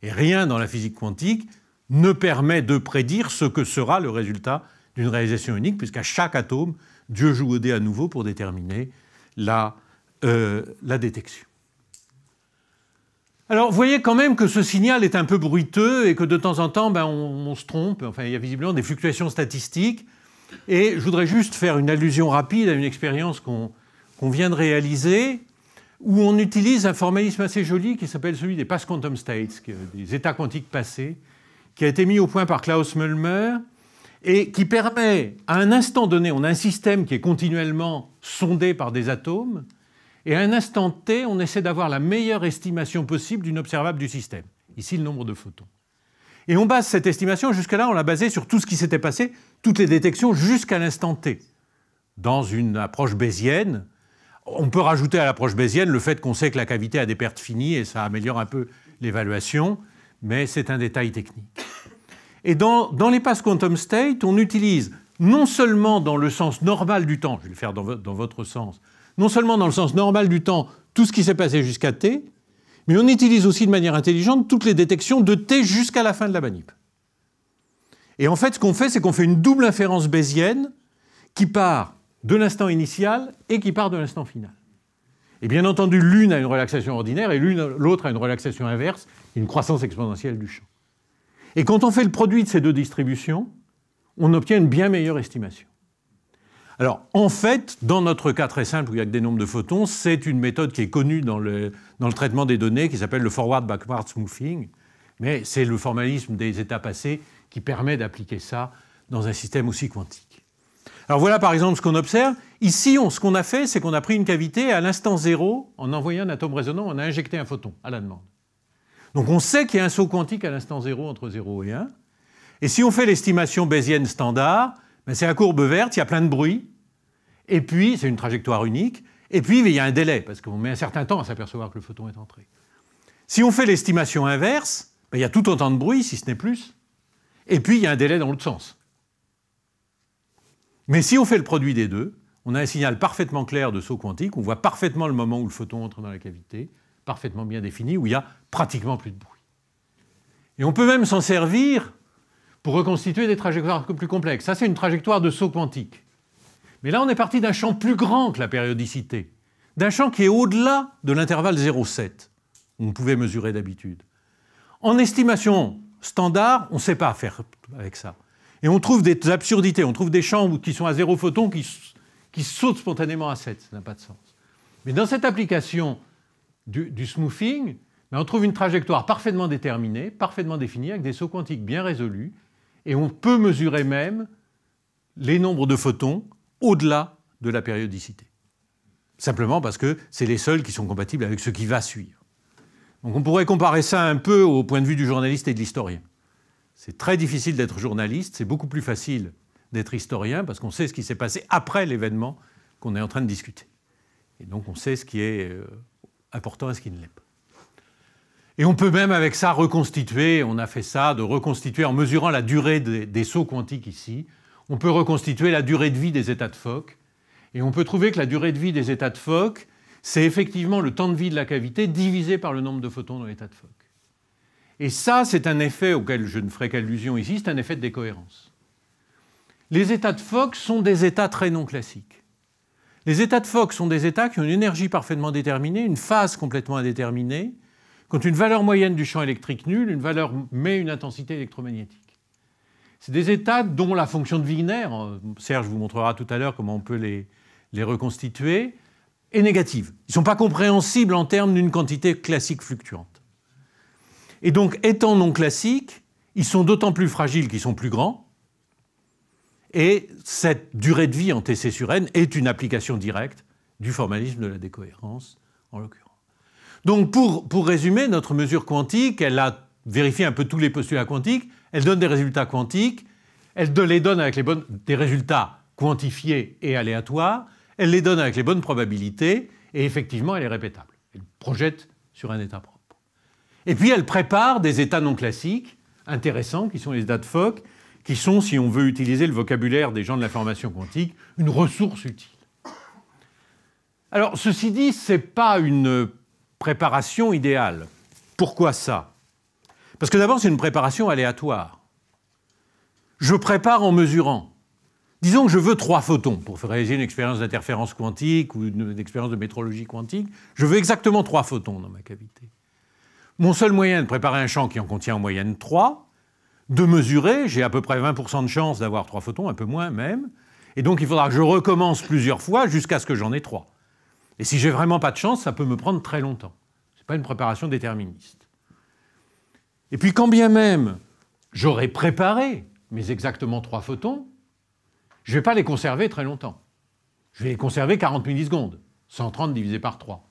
Et rien dans la physique quantique ne permet de prédire ce que sera le résultat d'une réalisation unique, puisqu'à chaque atome, Dieu joue au dé à nouveau pour déterminer la, euh, la détection. Alors, vous voyez quand même que ce signal est un peu bruiteux et que de temps en temps, ben, on, se trompe. Enfin, il y a visiblement des fluctuations statistiques. Et je voudrais juste faire une allusion rapide à une expérience qu'on vient de réaliser où on utilise un formalisme assez joli qui s'appelle celui des past quantum states, des états quantiques passés, qui a été mis au point par Klaus Müllmer et qui permet, à un instant donné, on a un système qui est continuellement sondé par des atomes, et à un instant t, on essaie d'avoir la meilleure estimation possible d'une observable du système. Ici, le nombre de photons. Et on base cette estimation, jusque-là, on l'a basée sur tout ce qui s'était passé, toutes les détections jusqu'à l'instant t, dans une approche bayésienne, on peut rajouter à l'approche bayésienne le fait qu'on sait que la cavité a des pertes finies et ça améliore un peu l'évaluation, mais c'est un détail technique. Et dans, les passes quantum state, on utilise non seulement dans le sens normal du temps, je vais le faire dans, votre sens, non seulement dans le sens normal du temps tout ce qui s'est passé jusqu'à t, mais on utilise aussi de manière intelligente toutes les détections de t jusqu'à la fin de la manip. Et en fait, ce qu'on fait, c'est qu'on fait une double inférence bayésienne qui part de l'instant initial et qui part de l'instant final. Et bien entendu, l'une a une relaxation ordinaire et l'autre a une relaxation inverse, une croissance exponentielle du champ. Et quand on fait le produit de ces deux distributions, on obtient une bien meilleure estimation. Alors, en fait, dans notre cas très simple où il n'y a que des nombres de photons, c'est une méthode qui est connue dans le, dans le traitement des données qui s'appelle le forward-backward smoothing, mais c'est le formalisme des états passés qui permet d'appliquer ça dans un système aussi quantique. Alors voilà par exemple ce qu'on observe. Ici, on, ce qu'on a fait, c'est qu'on a pris une cavité à l'instant zéro, en envoyant un atome résonant, on a injecté un photon à la demande. Donc on sait qu'il y a un saut quantique à l'instant zéro entre 0 et 1. Et si on fait l'estimation bayésienne standard, ben, c'est la courbe verte, il y a plein de bruit, et puis c'est une trajectoire unique, et puis il y a un délai, parce qu'on met un certain temps à s'apercevoir que le photon est entré. Si on fait l'estimation inverse, ben, il y a tout autant de bruit, si ce n'est plus, et puis il y a un délai dans l'autre sens. Mais si on fait le produit des deux, on a un signal parfaitement clair de saut quantique, on voit parfaitement le moment où le photon entre dans la cavité, parfaitement bien défini, où il y a pratiquement plus de bruit. Et on peut même s'en servir pour reconstituer des trajectoires plus complexes. Ça, c'est une trajectoire de saut quantique. Mais là, on est parti d'un champ plus grand que la périodicité, d'un champ qui est au-delà de l'intervalle 0,7, on pouvait mesurer d'habitude. En estimation standard, on ne sait pas faire avec ça. Et on trouve des absurdités, on trouve des champs qui sont à zéro photon qui, sautent spontanément à 7, ça n'a pas de sens. Mais dans cette application du, smoothing, ben, on trouve une trajectoire parfaitement déterminée, parfaitement définie, avec des sauts quantiques bien résolus, et on peut mesurer même les nombres de photons au-delà de la périodicité. Simplement parce que c'est les seuls qui sont compatibles avec ce qui va suivre. Donc on pourrait comparer ça un peu au point de vue du journaliste et de l'historien. C'est très difficile d'être journaliste, c'est beaucoup plus facile d'être historien parce qu'on sait ce qui s'est passé après l'événement qu'on est en train de discuter. Et donc on sait ce qui est euh, important et ce qui ne l'est pas. Et on peut même avec ça reconstituer, on a fait ça, de reconstituer en mesurant la durée des, sauts quantiques ici, on peut reconstituer la durée de vie des états de phoque. Et on peut trouver que la durée de vie des états de phoque, c'est effectivement le temps de vie de la cavité divisé par le nombre de photons dans l'état de phoque. Et ça, c'est un effet auquel je ne ferai qu'allusion ici, c'est un effet de décohérence. Les états de Fock sont des états très non classiques. Les états de Fock sont des états qui ont une énergie parfaitement déterminée, une phase complètement indéterminée, qui ont une valeur moyenne du champ électrique nulle, une valeur mais une intensité électromagnétique. C'est des états dont la fonction de Wigner, euh, Serge vous montrera tout à l'heure comment on peut les, les reconstituer, est négative. Ils ne sont pas compréhensibles en termes d'une quantité classique fluctuante. Et donc, étant non classiques, ils sont d'autant plus fragiles qu'ils sont plus grands. Et cette durée de vie en TC sur N est une application directe du formalisme de la décohérence, en l'occurrence. Donc, pour, pour résumer, notre mesure quantique, elle a vérifié un peu tous les postulats quantiques, elle donne des résultats quantiques, elle les donne avec les bonnes, des résultats quantifiés et aléatoires, elle les donne avec les bonnes probabilités, et effectivement, elle est répétable. Elle projette sur un état propre. Et puis elle prépare des états non classiques, intéressants, qui sont les états de qui sont, si on veut utiliser le vocabulaire des gens de l'information quantique, une ressource utile. Alors, ceci dit, ce n'est pas une préparation idéale. Pourquoi ça Parce que d'abord, c'est une préparation aléatoire. Je prépare en mesurant. Disons que je veux trois photons pour réaliser une expérience d'interférence quantique ou une expérience de métrologie quantique. Je veux exactement trois photons dans ma cavité. Mon seul moyen de préparer un champ qui en contient en moyenne 3, de mesurer, j'ai à peu près 20% de chance d'avoir 3 photons, un peu moins même, et donc il faudra que je recommence plusieurs fois jusqu'à ce que j'en ai 3. Et si j'ai vraiment pas de chance, ça peut me prendre très longtemps. Ce n'est pas une préparation déterministe. Et puis quand bien même j'aurais préparé mes exactement 3 photons, je ne vais pas les conserver très longtemps. Je vais les conserver 40 millisecondes, 130 divisé par 3.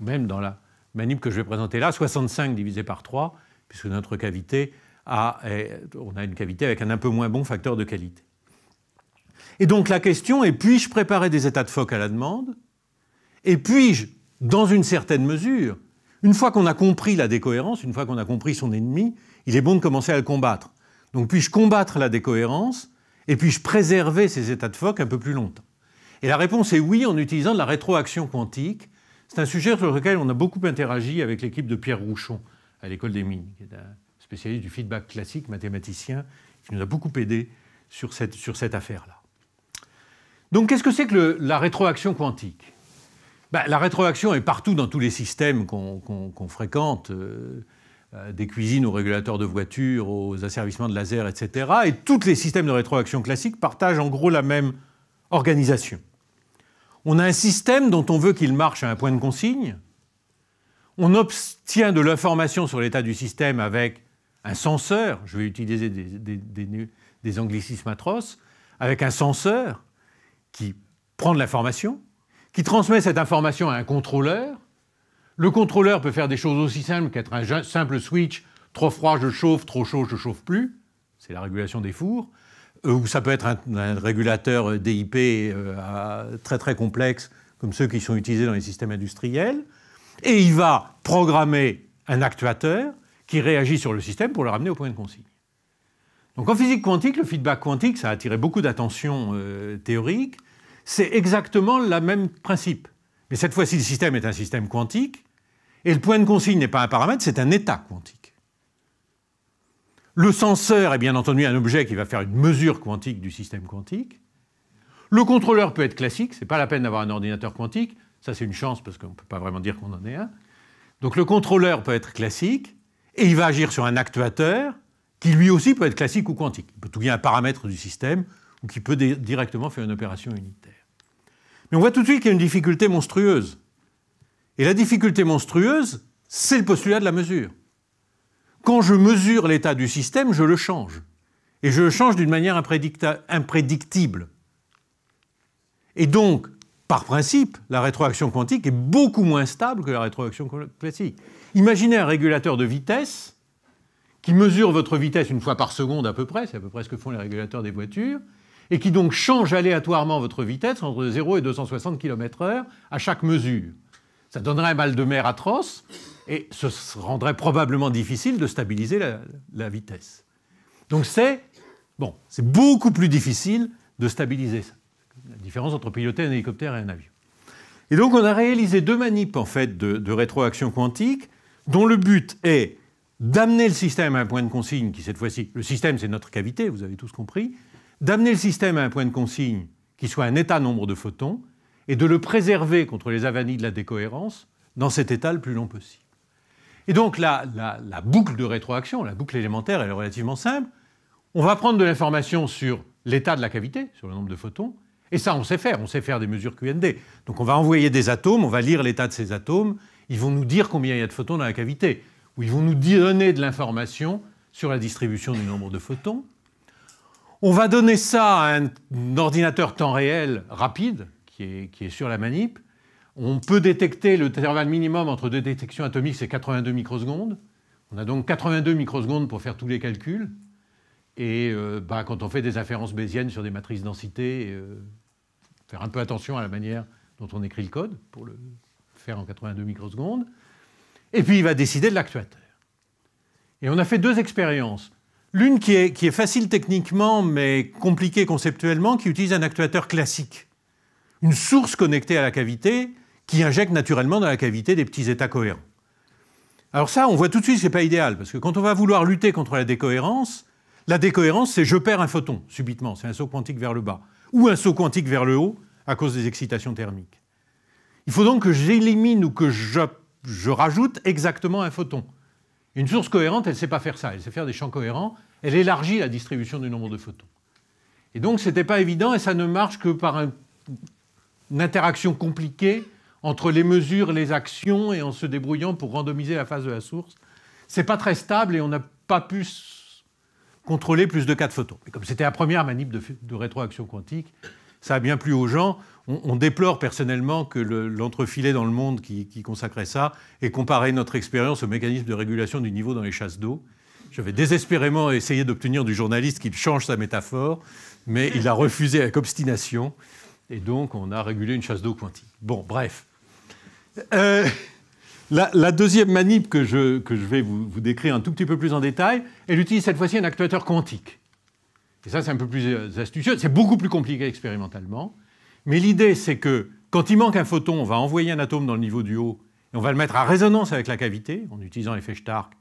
Même dans la, manip que je vais présenter là, 65 divisé par 3, puisque notre cavité a, on a une cavité avec un un peu moins bon facteur de qualité. Et donc la question est, puis-je préparer des états de Fock à la demande Et puis-je, dans une certaine mesure, une fois qu'on a compris la décohérence, une fois qu'on a compris son ennemi, il est bon de commencer à le combattre. Donc puis-je combattre la décohérence et puis-je préserver ces états de Fock un peu plus longtemps Et la réponse est oui en utilisant de la rétroaction quantique, c'est un sujet sur lequel on a beaucoup interagi avec l'équipe de Pierre Rouchon à l'école des mines, qui est un spécialiste du feedback classique, mathématicien, qui nous a beaucoup aidé sur cette, affaire-là. Donc qu'est-ce que c'est que la rétroaction quantique ben, La rétroaction est partout dans tous les systèmes qu'on fréquente, euh, euh, des cuisines aux régulateurs de voitures, aux asservissements de laser, etc. Et tous les systèmes de rétroaction classique partagent en gros la même organisation. On a un système dont on veut qu'il marche à un point de consigne. On obtient de l'information sur l'état du système avec un senseur, je vais utiliser des, des, anglicismes atroces, avec un senseur qui prend de l'information, qui transmet cette information à un contrôleur. Le contrôleur peut faire des choses aussi simples qu'être un simple switch, trop froid je chauffe, trop chaud je chauffe plus, c'est la régulation des fours, euh, ou ça peut être un, régulateur euh, DIP euh, très très complexe, comme ceux qui sont utilisés dans les systèmes industriels, et il va programmer un actuateur qui réagit sur le système pour le ramener au point de consigne. Donc en physique quantique, le feedback quantique, ça a attiré beaucoup d'attention théorique, c'est exactement le même principe. Mais cette fois-ci, le système est un système quantique, et le point de consigne n'est pas un paramètre, c'est un état quantique. Le senseur est bien entendu un objet qui va faire une mesure quantique du système quantique. Le contrôleur peut être classique, c'est pas la peine d'avoir un ordinateur quantique, ça c'est une chance parce qu'on ne peut pas vraiment dire qu'on en est un. Donc le contrôleur peut être classique et il va agir sur un actuateur qui lui aussi peut être classique ou quantique. Il peut bien un paramètre du système ou qui peut directement faire une opération unitaire. Mais on voit tout de suite qu'il y a une difficulté monstrueuse. Et la difficulté monstrueuse, c'est le postulat de la mesure. Quand je mesure l'état du système, je le change. Et je le change d'une manière imprédictible. Et donc, par principe, la rétroaction quantique est beaucoup moins stable que la rétroaction classique. Imaginez un régulateur de vitesse qui mesure votre vitesse une fois par seconde à peu près, c'est à peu près ce que font les régulateurs des voitures, et qui donc change aléatoirement votre vitesse entre 0 et 260 km/h à chaque mesure. Ça donnerait un mal de mer atroce, et ce rendrait probablement difficile de stabiliser la, vitesse. Donc c'est bon, c'est beaucoup plus difficile de stabiliser ça. La différence entre piloter un hélicoptère et un avion. Et donc on a réalisé deux manips en fait de, de rétroaction quantique dont le but est d'amener le système à un point de consigne qui cette fois-ci, le système c'est notre cavité, vous avez tous compris, d'amener le système à un point de consigne qui soit un état nombre de photons et de le préserver contre les avanies de la décohérence dans cet état le plus long possible. Et donc la, boucle de rétroaction, la boucle élémentaire, elle est relativement simple. On va prendre de l'information sur l'état de la cavité, sur le nombre de photons, et ça, on sait faire, on sait faire des mesures QND. Donc on va envoyer des atomes, on va lire l'état de ces atomes, ils vont nous dire combien il y a de photons dans la cavité, ou ils vont nous donner de l'information sur la distribution du nombre de photons. On va donner ça à un ordinateur temps réel rapide, qui qui est sur la manip, on peut détecter le intervalle minimum entre deux détections atomiques, c'est 82 microsecondes. On a donc 82 microsecondes pour faire tous les calculs. Et euh, bah, quand on fait des afférences bayésiennes sur des matrices densité, euh, faire un peu attention à la manière dont on écrit le code pour le faire en 82 microsecondes. Et puis il va décider de l'actuateur. Et on a fait deux expériences. L'une qui est, qui est facile techniquement mais compliquée conceptuellement, qui utilise un actuateur classique. Une source connectée à la cavité qui injectent naturellement dans la cavité des petits états cohérents. Alors ça, on voit tout de suite, ce n'est pas idéal, parce que quand on va vouloir lutter contre la décohérence, la décohérence, c'est je perds un photon subitement, c'est un saut quantique vers le bas, ou un saut quantique vers le haut à cause des excitations thermiques. Il faut donc que j'élimine ou que je, rajoute exactement un photon. Une source cohérente, elle ne sait pas faire ça, elle sait faire des champs cohérents, elle élargit la distribution du nombre de photons. Et donc, ce n'était pas évident et ça ne marche que par une interaction compliquée entre les mesures, les actions et en se débrouillant pour randomiser la phase de la source. C'est pas très stable et on n'a pas pu contrôler plus de 4 photos. Mais comme c'était la première manip de, rétroaction quantique, ça a bien plu aux gens. On, déplore personnellement que l'entrefilet dans le monde qui, consacrait ça ait comparé notre expérience au mécanisme de régulation du niveau dans les chasses d'eau. Je vais désespérément essayer d'obtenir du journaliste qu'il change sa métaphore, mais il a refusé avec obstination. Et donc, on a régulé une chasse d'eau quantique. Bon, bref. Euh, la, deuxième manip que je, que je vais vous, vous, décrire un tout petit peu plus en détail, elle utilise cette fois-ci un actuateur quantique. Et ça, c'est un peu plus euh, astucieux, c'est beaucoup plus compliqué expérimentalement. Mais l'idée, c'est que quand il manque un photon, on va envoyer un atome dans le niveau du haut et on va le mettre à résonance avec la cavité en utilisant l'effet Stark.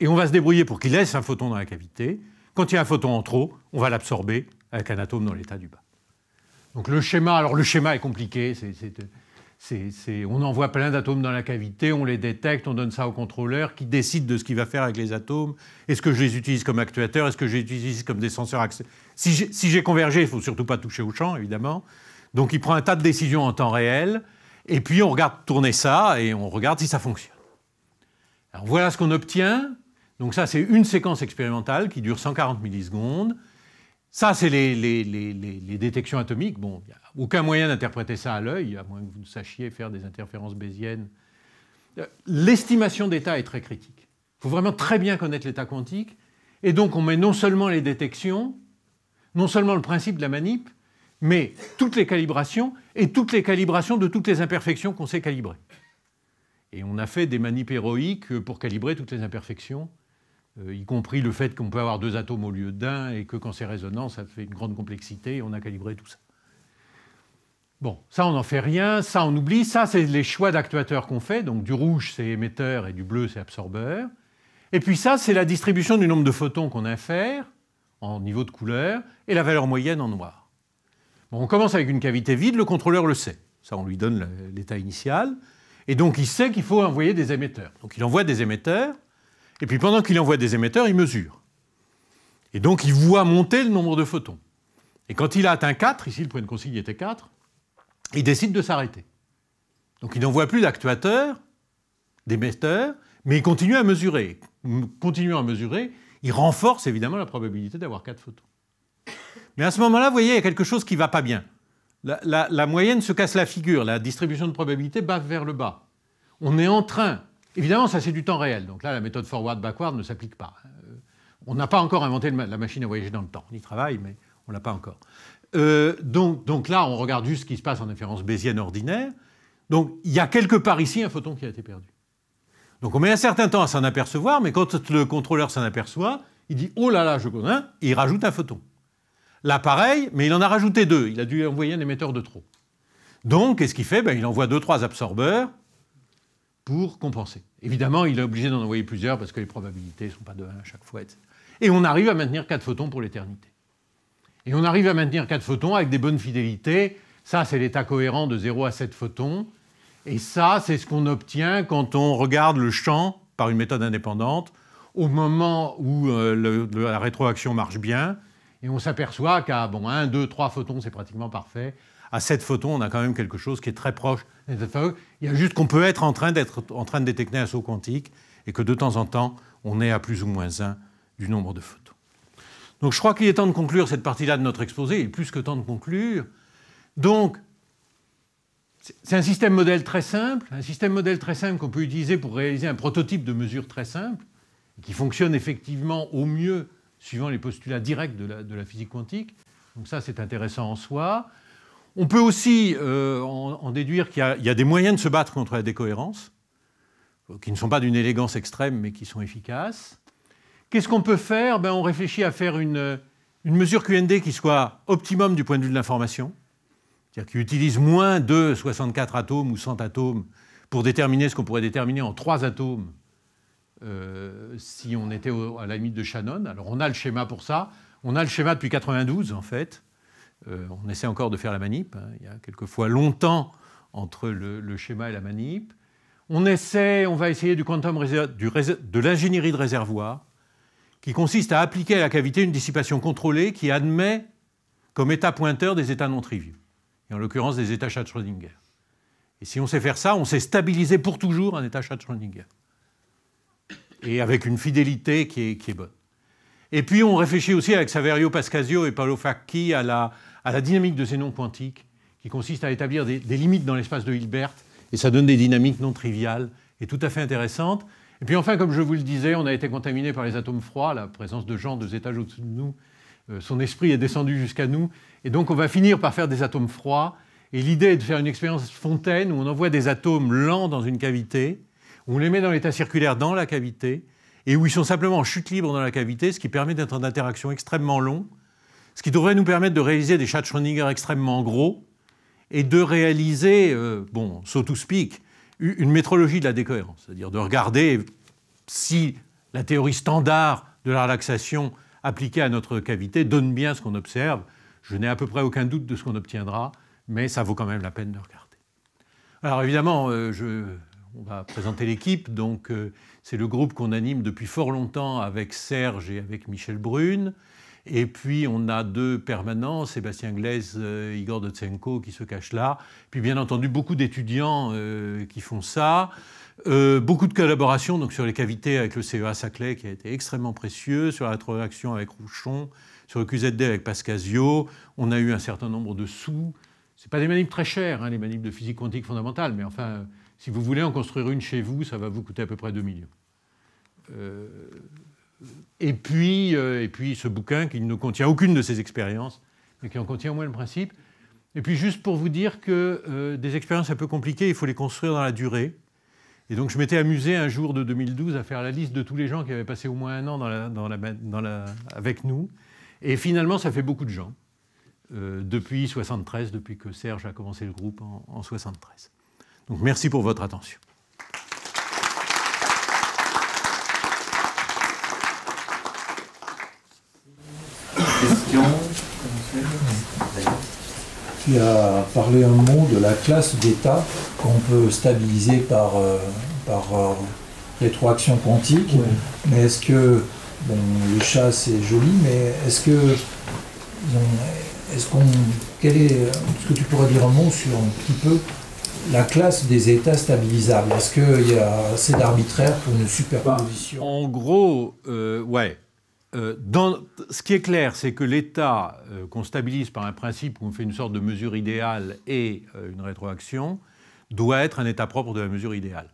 Et on va se débrouiller pour qu'il laisse un photon dans la cavité. Quand il y a un photon en trop, on va l'absorber avec un atome dans l'état du bas. Donc le schéma, alors le schéma est compliqué, c'est on envoie plein d'atomes dans la cavité, on les détecte, on donne ça au contrôleur qui décide de ce qu'il va faire avec les atomes. Est-ce que je les utilise comme actuateurs Est-ce que je les utilise comme des senseurs Si j'ai convergé, il ne faut surtout pas toucher au champ, évidemment. Donc il prend un tas de décisions en temps réel, et puis on regarde tourner ça et on regarde si ça fonctionne. Alors voilà ce qu'on obtient. Donc ça, c'est une séquence expérimentale qui dure 140 millisecondes. Ça, c'est les, détections atomiques. Bon, il n'y a aucun moyen d'interpréter ça à l'œil, à moins que vous ne sachiez faire des interférences bayésiennes. Euh, l'estimation d'état est très critique. Il faut vraiment très bien connaître l'état quantique. Et donc, on met non seulement les détections, non seulement le principe de la manip, mais toutes les calibrations et toutes les calibrations de toutes les imperfections qu'on sait calibrer. Et on a fait des manips héroïques pour calibrer toutes les imperfections euh, y compris le fait qu'on peut avoir deux atomes au lieu d'un et que quand c'est résonant, ça fait une grande complexité et on a calibré tout ça. Bon, ça on n'en fait rien, ça on oublie, ça c'est les choix d'actuateurs qu'on fait, donc du rouge c'est émetteur et du bleu c'est absorbeur. Et puis ça c'est la distribution du nombre de photons qu'on faire en niveau de couleur et la valeur moyenne en noir. Bon, on commence avec une cavité vide, le contrôleur le sait, ça on lui donne l'état initial, et donc il sait qu'il faut envoyer des émetteurs. Donc il envoie des émetteurs, et puis pendant qu'il envoie des émetteurs, il mesure. Et donc il voit monter le nombre de photons. Et quand il a atteint 4, ici le point de consigne était 4, il décide de s'arrêter. Donc il n'envoie plus d'actuateurs, d'émetteurs, mais il continue à mesurer. Continuant à mesurer, il renforce évidemment la probabilité d'avoir 4 photons. Mais à ce moment-là, vous voyez, il y a quelque chose qui ne va pas bien. La, la moyenne se casse la figure, la distribution de probabilité bat vers le bas. On est en train Évidemment, ça c'est du temps réel. Donc là, la méthode forward-backward ne s'applique pas. Euh, on n'a pas encore inventé la machine à voyager dans le temps. On y travaille, mais on ne l'a pas encore. Euh, donc, là, on regarde juste ce qui se passe en inférence bayésienne ordinaire. Donc il y a quelque part ici un photon qui a été perdu. Donc on met un certain temps à s'en apercevoir, mais quand le contrôleur s'en aperçoit, il dit Oh là là, je connais, et il rajoute un photon. L'appareil, mais il en a rajouté deux, il a dû envoyer un émetteur de trop. Donc, qu'est-ce qu'il fait ben, Il envoie deux, trois absorbeurs, pour compenser. Évidemment, il est obligé d'en envoyer plusieurs parce que les probabilités ne sont pas de 1 à chaque fois, etc. Et on arrive à maintenir 4 photons pour l'éternité. Et on arrive à maintenir 4 photons avec des bonnes fidélités. Ça, c'est l'état cohérent de 0 à 7 photons. Et ça, c'est ce qu'on obtient quand on regarde le champ par une méthode indépendante au moment où euh, la rétroaction marche bien. Et on s'aperçoit qu'à bon, 1, 2, 3 photons, c'est pratiquement parfait. À 7 photons, on a quand même quelque chose qui est très proche. Il y a juste qu'on peut être en train en train de détecter un saut quantique et que de temps en temps, on est à plus ou moins un du nombre de photons. Donc je crois qu'il est temps de conclure cette partie-là de notre exposé, Il est plus que temps de conclure. Donc, c'est un système modèle très simple, un système modèle très simple qu'on peut utiliser pour réaliser un prototype de mesure très simple, qui fonctionne effectivement au mieux suivant les postulats directs de la, de la physique quantique. Donc ça, c'est intéressant en soi. On peut aussi euh, en, déduire qu'il y, a des moyens de se battre contre la décohérence, qui ne sont pas d'une élégance extrême, mais qui sont efficaces. Qu'est-ce qu'on peut faire ben, On réfléchit à faire une, mesure QND qui soit optimum du point de vue de l'information, c'est-à-dire qui utilise moins de 64 atomes ou 100 atomes pour déterminer ce qu'on pourrait déterminer en 3 atomes euh, si on était à la limite de Shannon. Alors on a le schéma pour ça, on a le schéma depuis 92 en fait, euh, on essaie encore de faire la manip. Hein. Il y a quelquefois longtemps entre le, schéma et la manip. On essaie, on va essayer du quantum du, de l'ingénierie de réservoir, qui consiste à appliquer à la cavité une dissipation contrôlée qui admet comme état pointeur des états non triviaux, et en l'occurrence des états Schatz Schrödinger. Et si on sait faire ça, on sait stabiliser pour toujours un état Schatz Schrödinger, et avec une fidélité qui qui est bonne. Et puis on réfléchit aussi avec Saverio Pascasio et Paolo Facchi à la, à la dynamique de ces noms quantiques qui consiste à établir des, limites dans l'espace de Hilbert, et ça donne des dynamiques non triviales et tout à fait intéressantes. Et puis enfin, comme je vous le disais, on a été contaminé par les atomes froids, la présence de gens deux étages au-dessus de nous, euh, son esprit est descendu jusqu'à nous, et donc on va finir par faire des atomes froids. Et l'idée est de faire une expérience fontaine où on envoie des atomes lents dans une cavité, où on les met dans l'état circulaire dans la cavité, et où ils sont simplement en chute libre dans la cavité, ce qui permet d'être en interaction extrêmement long, ce qui devrait nous permettre de réaliser des chats de Schrödinger extrêmement gros et de réaliser, euh, bon, so to speak, une métrologie de la décohérence, c'est-à-dire de regarder si la théorie standard de la relaxation appliquée à notre cavité donne bien ce qu'on observe. Je n'ai à peu près aucun doute de ce qu'on obtiendra, mais ça vaut quand même la peine de regarder. Alors évidemment, euh, on va présenter l'équipe. Donc, euh, c'est le groupe qu'on anime depuis fort longtemps avec Serge et avec Michel Brune. Et puis on a deux permanents, Sébastien Glaise, euh, Igor Dotsenko, qui se cachent là. Puis bien entendu, beaucoup d'étudiants euh, qui font ça. Euh, beaucoup de collaborations donc sur les cavités avec le CEA Saclay, qui a été extrêmement précieux, sur la rétroaction avec Rouchon, sur le QZD avec Pascasio. On a eu un certain nombre de sous. Ce pas des manips très chères, hein, les manips de physique quantique fondamentale, mais enfin, si vous voulez en construire une chez vous, ça va vous coûter à peu près 2 millions et, puis, euh, et puis ce bouquin qui ne contient aucune de ces expériences, mais qui en contient au moins le principe. Et puis juste pour vous dire que euh, des expériences un peu compliquées, il faut les construire dans la durée. Et donc je m'étais amusé un jour de 2012 à faire la liste de tous les gens qui avaient passé au moins un an avec nous. Et finalement, ça fait beaucoup de gens. Euh, depuis 73, depuis que Serge a commencé le groupe en, en 73. Donc merci pour votre attention. tu as parlé un mot de la classe d'État qu'on peut stabiliser par, euh, par euh, rétroaction quantique. Mais est-ce que, bon, le chat c'est joli, mais est-ce que, est-ce qu'on, est, ce que tu pourrais dire un mot sur un petit peu la classe des États stabilisables Est-ce qu'il y a assez d'arbitraire pour une superposition En gros, euh, ouais. Euh, ce qui est clair, c'est que l'État euh, qu'on stabilise par un principe où on fait une sorte de mesure idéale et euh, une rétroaction doit être un État propre de la mesure idéale.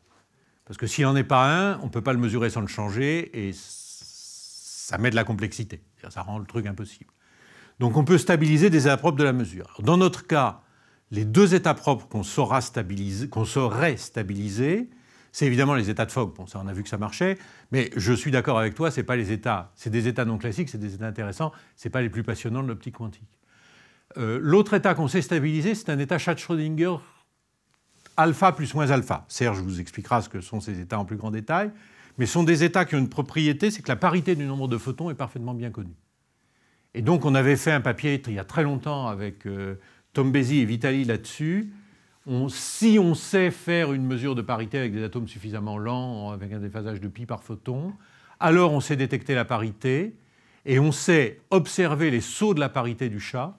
Parce que s'il n'en est pas un, on ne peut pas le mesurer sans le changer et ça met de la complexité. Ça rend le truc impossible. Donc on peut stabiliser des États propres de la mesure. dans notre cas, les deux États propres qu'on saura stabiliser, qu'on saurait stabiliser, c'est évidemment les États de Fogg. Bon, ça, on a vu que ça marchait. Mais je suis d'accord avec toi, ce c'est pas les États. C'est des États non classiques, c'est des États intéressants. Ce C'est pas les plus passionnants de l'optique quantique. Euh, l'autre État qu'on sait stabiliser, c'est un État Schrödinger alpha plus moins alpha. Serge vous expliquera ce que sont ces États en plus grand détail. Mais ce sont des États qui ont une propriété, c'est que la parité du nombre de photons est parfaitement bien connue. Et donc, on avait fait un papier il y a très longtemps avec euh, Tom Bézi et Vitali là-dessus si on sait faire une mesure de parité avec des atomes suffisamment lents, avec un déphasage de pi par photon, alors on sait détecter la parité et on sait observer les sauts de la parité du chat.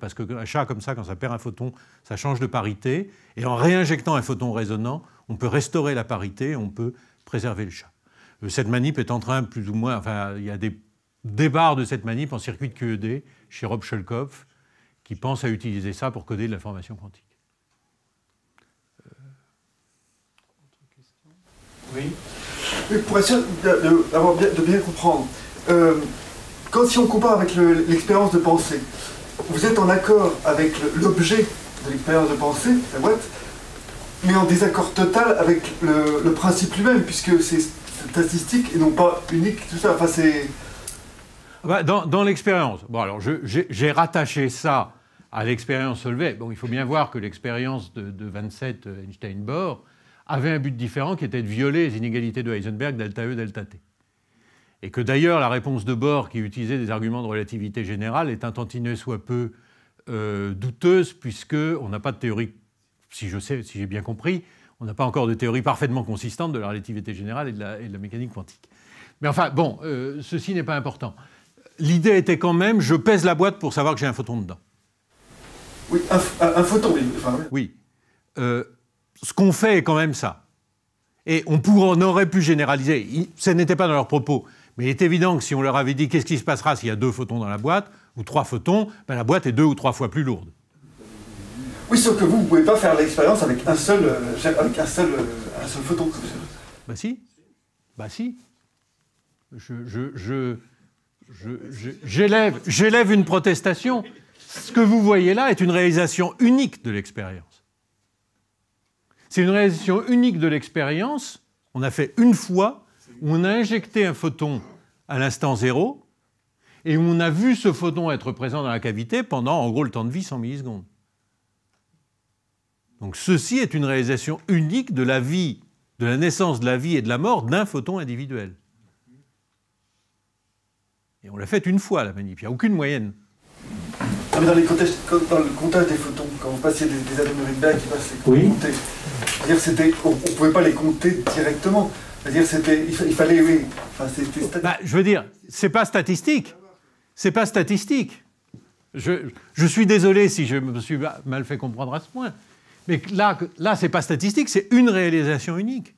Parce qu'un chat, comme ça, quand ça perd un photon, ça change de parité. Et en réinjectant un photon résonnant, on peut restaurer la parité, on peut préserver le chat. Euh, cette manip est en train, plus ou moins, enfin, il y a des débats de cette manip en circuit de QED chez Rob Schulkopf qui pense à utiliser ça pour coder de l'information quantique. Oui. pour être sûr de bien comprendre, euh, quand si on compare avec l'expérience de pensée, vous êtes en accord avec l'objet de l'expérience de pensée, la boîte, mais en désaccord total avec le, principe lui-même, puisque c'est statistique et non pas unique, tout ça. Enfin, c'est. Ah bah, dans, l'expérience. Bon, alors, j'ai rattaché ça à l'expérience Solvay. Bon, il faut bien voir que l'expérience de, de 27 euh, Einstein-Bohr, avait un but différent qui était de violer les inégalités de Heisenberg, delta E, delta T. Et que d'ailleurs, la réponse de Bohr, qui utilisait des arguments de relativité générale, est un tantinet soit peu euh, douteuse, puisqu'on n'a pas de théorie, si je sais, si j'ai bien compris, on n'a pas encore de théorie parfaitement consistante de la relativité générale et de la, mécanique quantique. Mais enfin, bon, euh, ceci n'est pas important. L'idée était quand même, je pèse la boîte pour savoir que j'ai un photon dedans. Oui, un, photon. oui. oui. Euh, ce qu'on fait est quand même ça. Et on, pourrait, on aurait pu généraliser. ce n'était pas dans leurs propos. Mais il est évident que si on leur avait dit qu'est-ce qui se passera s'il y a deux photons dans la boîte, ou trois photons, ben, la boîte est deux ou trois fois plus lourde. Oui, sauf que vous, ne pouvez pas faire l'expérience avec un seul, euh, avec euh, un seul, photon. Bah si. Bah si. J'élève une protestation. Ce que vous voyez là est une réalisation unique de l'expérience. C'est une réalisation unique de l'expérience. On a fait une fois où on a injecté un photon à l'instant zéro et où on a vu ce photon être présent dans la cavité pendant en gros le temps de vie 100 millisecondes. Donc ceci est une réalisation unique de la vie, de la naissance de la vie et de la mort d'un photon individuel. Et on l'a fait une fois la manip, il n'y a aucune moyenne. Ah, dans, les le comptage des photons, quand vous passez des, des atomes de qui passent, oui c'était, on ne pouvait pas les compter directement. C'est-à-dire, c'était, il, fallait, oui. Bah, je veux dire, c'est pas statistique. C'est pas statistique. Je, suis désolé si je me suis mal fait comprendre à ce point. Mais là, là c'est pas statistique, c'est une réalisation unique.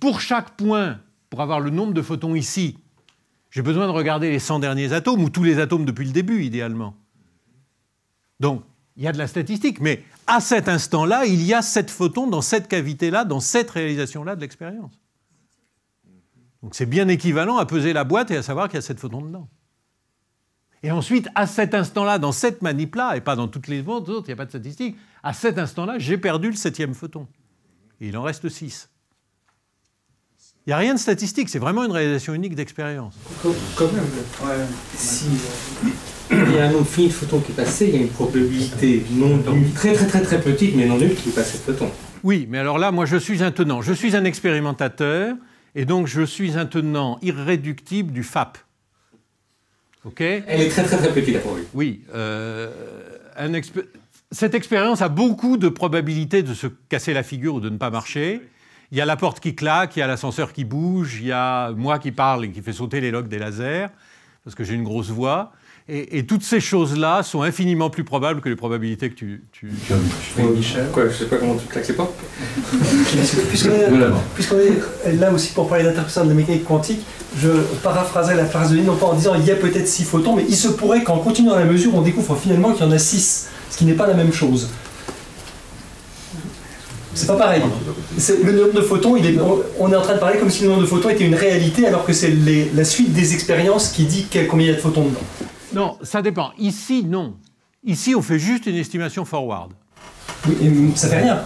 Pour chaque point, pour avoir le nombre de photons ici, j'ai besoin de regarder les 100 derniers atomes, ou tous les atomes depuis le début, idéalement. Donc, il y a de la statistique, mais à cet instant-là, il y a sept photons dans cette cavité-là, dans cette réalisation-là de l'expérience. Donc c'est bien équivalent à peser la boîte et à savoir qu'il y a sept photons dedans. Et ensuite, à cet instant-là, dans cette manip-là, et pas dans toutes les autres, il n'y a pas de statistiques, à cet instant-là, j'ai perdu le septième photon. Et il en reste six. Il n'y a rien de statistique, c'est vraiment une réalisation unique d'expérience. Quand même, si il y a un nombre fini de photons qui est passé, il y a une probabilité non nulle, très très très très petite, mais non nulle, qui passe ce photon. Oui, mais alors là, moi je suis un tenant, je suis un expérimentateur, et donc je suis un tenant irréductible du FAP. Ok Elle est très très très petite, la probabilité. Oui. Euh, cette expérience a beaucoup de probabilités de se casser la figure ou de ne pas marcher. Il y a la porte qui claque, il y a l'ascenseur qui bouge, il y a moi qui parle et qui fait sauter les logs des lasers, parce que j'ai une grosse voix. Et, toutes ces choses-là sont infiniment plus probables que les probabilités que tu. je fais, Michel. je sais pas comment tu claques ces portes. Puisqu'on est là aussi pour parler d'interprétation de la mécanique quantique, je paraphrasais la phrase de Lee, non pas en disant il y a peut-être six photons, mais il se pourrait qu'en continuant la mesure, on découvre finalement qu'il y en a six, ce qui n'est pas la même chose. C'est pas pareil. Le nombre de photons, il est, on est en train de parler comme si le nombre de photons était une réalité, alors que c'est la suite des expériences qui dit combien il y a de photons dedans. Non, ça dépend. Ici, non. Ici, on fait juste une estimation forward. Oui, et ça fait rien.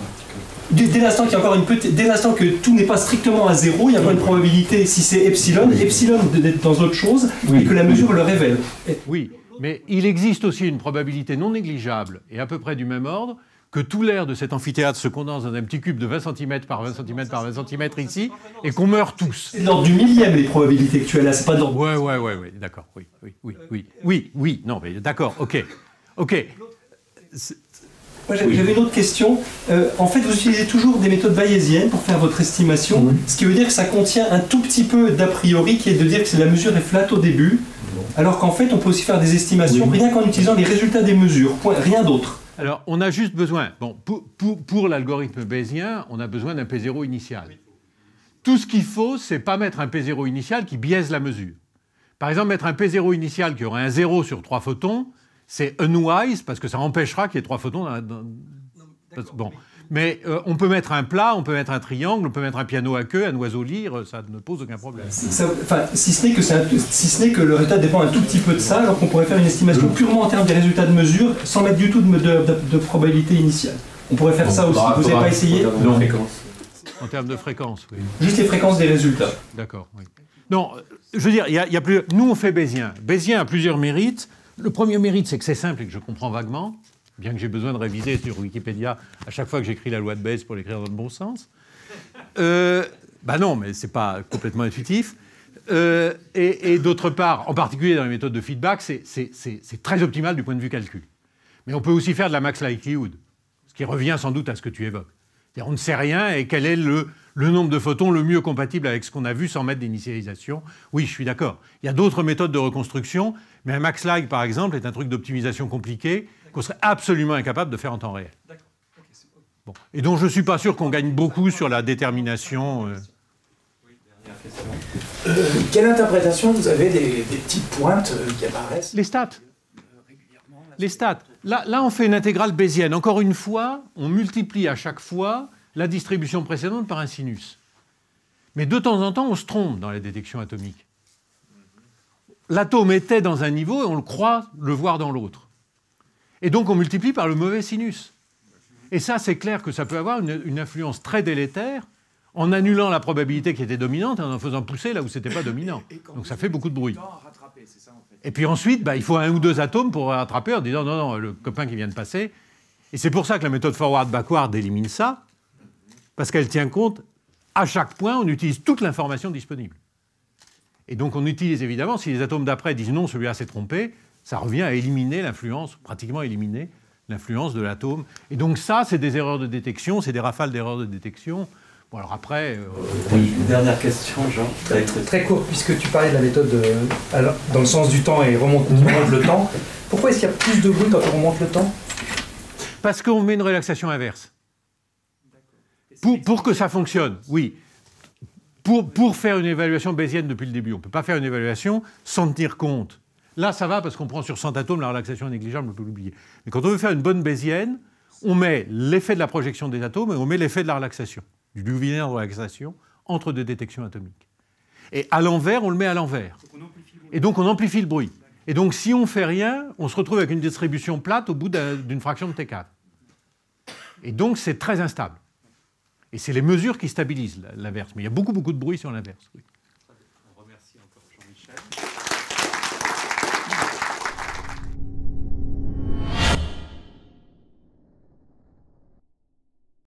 Dès, l'instant encore une petite, que tout n'est pas strictement à zéro, il y a encore une probabilité, si c'est epsilon, epsilon d'être dans autre chose, et que la mesure le révèle. Oui, mais il existe aussi une probabilité non négligeable et à peu près du même ordre que tout l'air de cet amphithéâtre se condense dans un petit cube de 20 cm par 20 cm par 20 cm ici et qu'on meurt tous. C'est l'ordre du millième les probabilités que tu as là, c'est pas dans. Ouais, ouais, ouais, ouais d'accord, oui, oui, oui, oui, oui, oui, non, mais d'accord, ok, ok. J'avais une autre question. Euh, en fait, vous utilisez toujours des méthodes bayésiennes pour faire votre estimation, ce qui veut dire que ça contient un tout petit peu d'a priori, qui est de dire que la mesure est flatte au début, alors qu'en fait, on peut aussi faire des estimations rien qu'en utilisant les résultats des mesures, point, rien d'autre. Alors, on a juste besoin, bon, pour, l'algorithme bayésien, on a besoin d'un P0 initial. Tout ce qu'il faut, c'est pas mettre un P0 initial qui biaise la mesure. Par exemple, mettre un P0 initial qui aurait un 0 sur 3 photons, c'est unwise parce que ça empêchera qu'il y ait 3 photons dans, dans... bon. Mais euh, on peut mettre un plat, on peut mettre un triangle, on peut mettre un piano à queue, un oiseau lire, euh, ça ne pose aucun problème. si ce n'est que, le résultat dépend un tout petit peu de ça, alors qu'on pourrait faire une estimation purement en termes des résultats de mesure, sans mettre du tout de, de, probabilité initiale. On pourrait faire ça aussi. Vous n'avez pas essayé En termes de fréquence, oui. Juste les fréquences des résultats. D'accord, Non, je veux dire, il y, a, plus... nous on fait Bézien. Bézien a plusieurs mérites. Le premier mérite, c'est que c'est simple et que je comprends vaguement bien que j'ai besoin de réviser sur Wikipédia à chaque fois que j'écris la loi de Bayes pour l'écrire dans le bon sens. Euh, bah non, mais c'est pas complètement intuitif. Euh, et, d'autre part, en particulier dans les méthodes de feedback, c'est très optimal du point de vue calcul. Mais on peut aussi faire de la max likelihood, ce qui revient sans doute à ce que tu évoques. On ne sait rien et quel est le, le nombre de photons le mieux compatible avec ce qu'on a vu sans mettre d'initialisation. Oui, je suis d'accord. Il y a d'autres méthodes de reconstruction, mais un max-like, par exemple, est un truc d'optimisation compliqué qu'on serait absolument incapable de faire en temps réel. bon. Et donc je ne suis pas sûr qu'on gagne beaucoup sur la détermination. Euh. Euh, quelle interprétation vous avez des, petites pointes euh, qui apparaissent Les stats. Les stats. Là, là, on fait une intégrale bayésienne. Encore une fois, on multiplie à chaque fois la distribution précédente par un sinus. Mais de temps en temps, on se trompe dans la détection atomique. L'atome était dans un niveau et on le croit le voir dans l'autre. Et donc on multiplie par le mauvais sinus. Et ça, c'est clair que ça peut avoir une, influence très délétère en annulant la probabilité qui était dominante et en en faisant pousser là où c'était pas dominant. donc ça fait beaucoup de bruit. Et puis ensuite, bah, il faut un ou deux atomes pour rattraper en disant non, non, le copain qui vient de passer. Et c'est pour ça que la méthode forward-backward élimine ça, parce qu'elle tient compte, à chaque point, on utilise toute l'information disponible. Et donc on utilise évidemment, si les atomes d'après disent non, celui-là s'est trompé, ça revient à éliminer l'influence, pratiquement éliminer l'influence de l'atome. Et donc ça, c'est des erreurs de détection, c'est des rafales d'erreurs de détection. Bon, alors après... Euh, oui, une dernière question, Jean. Très, être très court, puisque tu parlais de la méthode euh, dans le sens du temps et remonte, le temps. Pourquoi est-ce qu'il y a plus de bruit quand on remonte le temps Parce qu'on met une relaxation inverse. Pour, que ça fonctionne, oui. Pour, faire une évaluation bayésienne depuis le début, on ne peut pas faire une évaluation sans tenir compte Là, ça va parce qu'on prend sur 100 atomes, la relaxation est négligeable, on peut l'oublier. Mais quand on veut faire une bonne bésienne, on met l'effet de la projection des atomes et on met l'effet de la relaxation, du duvinaire de relaxation, entre deux détections atomiques. Et à l'envers, on le met à l'envers. Et donc on amplifie le bruit. Et donc si on fait rien, on se retrouve avec une distribution plate au bout d'une fraction de T4. Et donc c'est très instable. Et c'est les mesures qui stabilisent l'inverse. Mais il y a beaucoup, beaucoup de bruit sur l'inverse.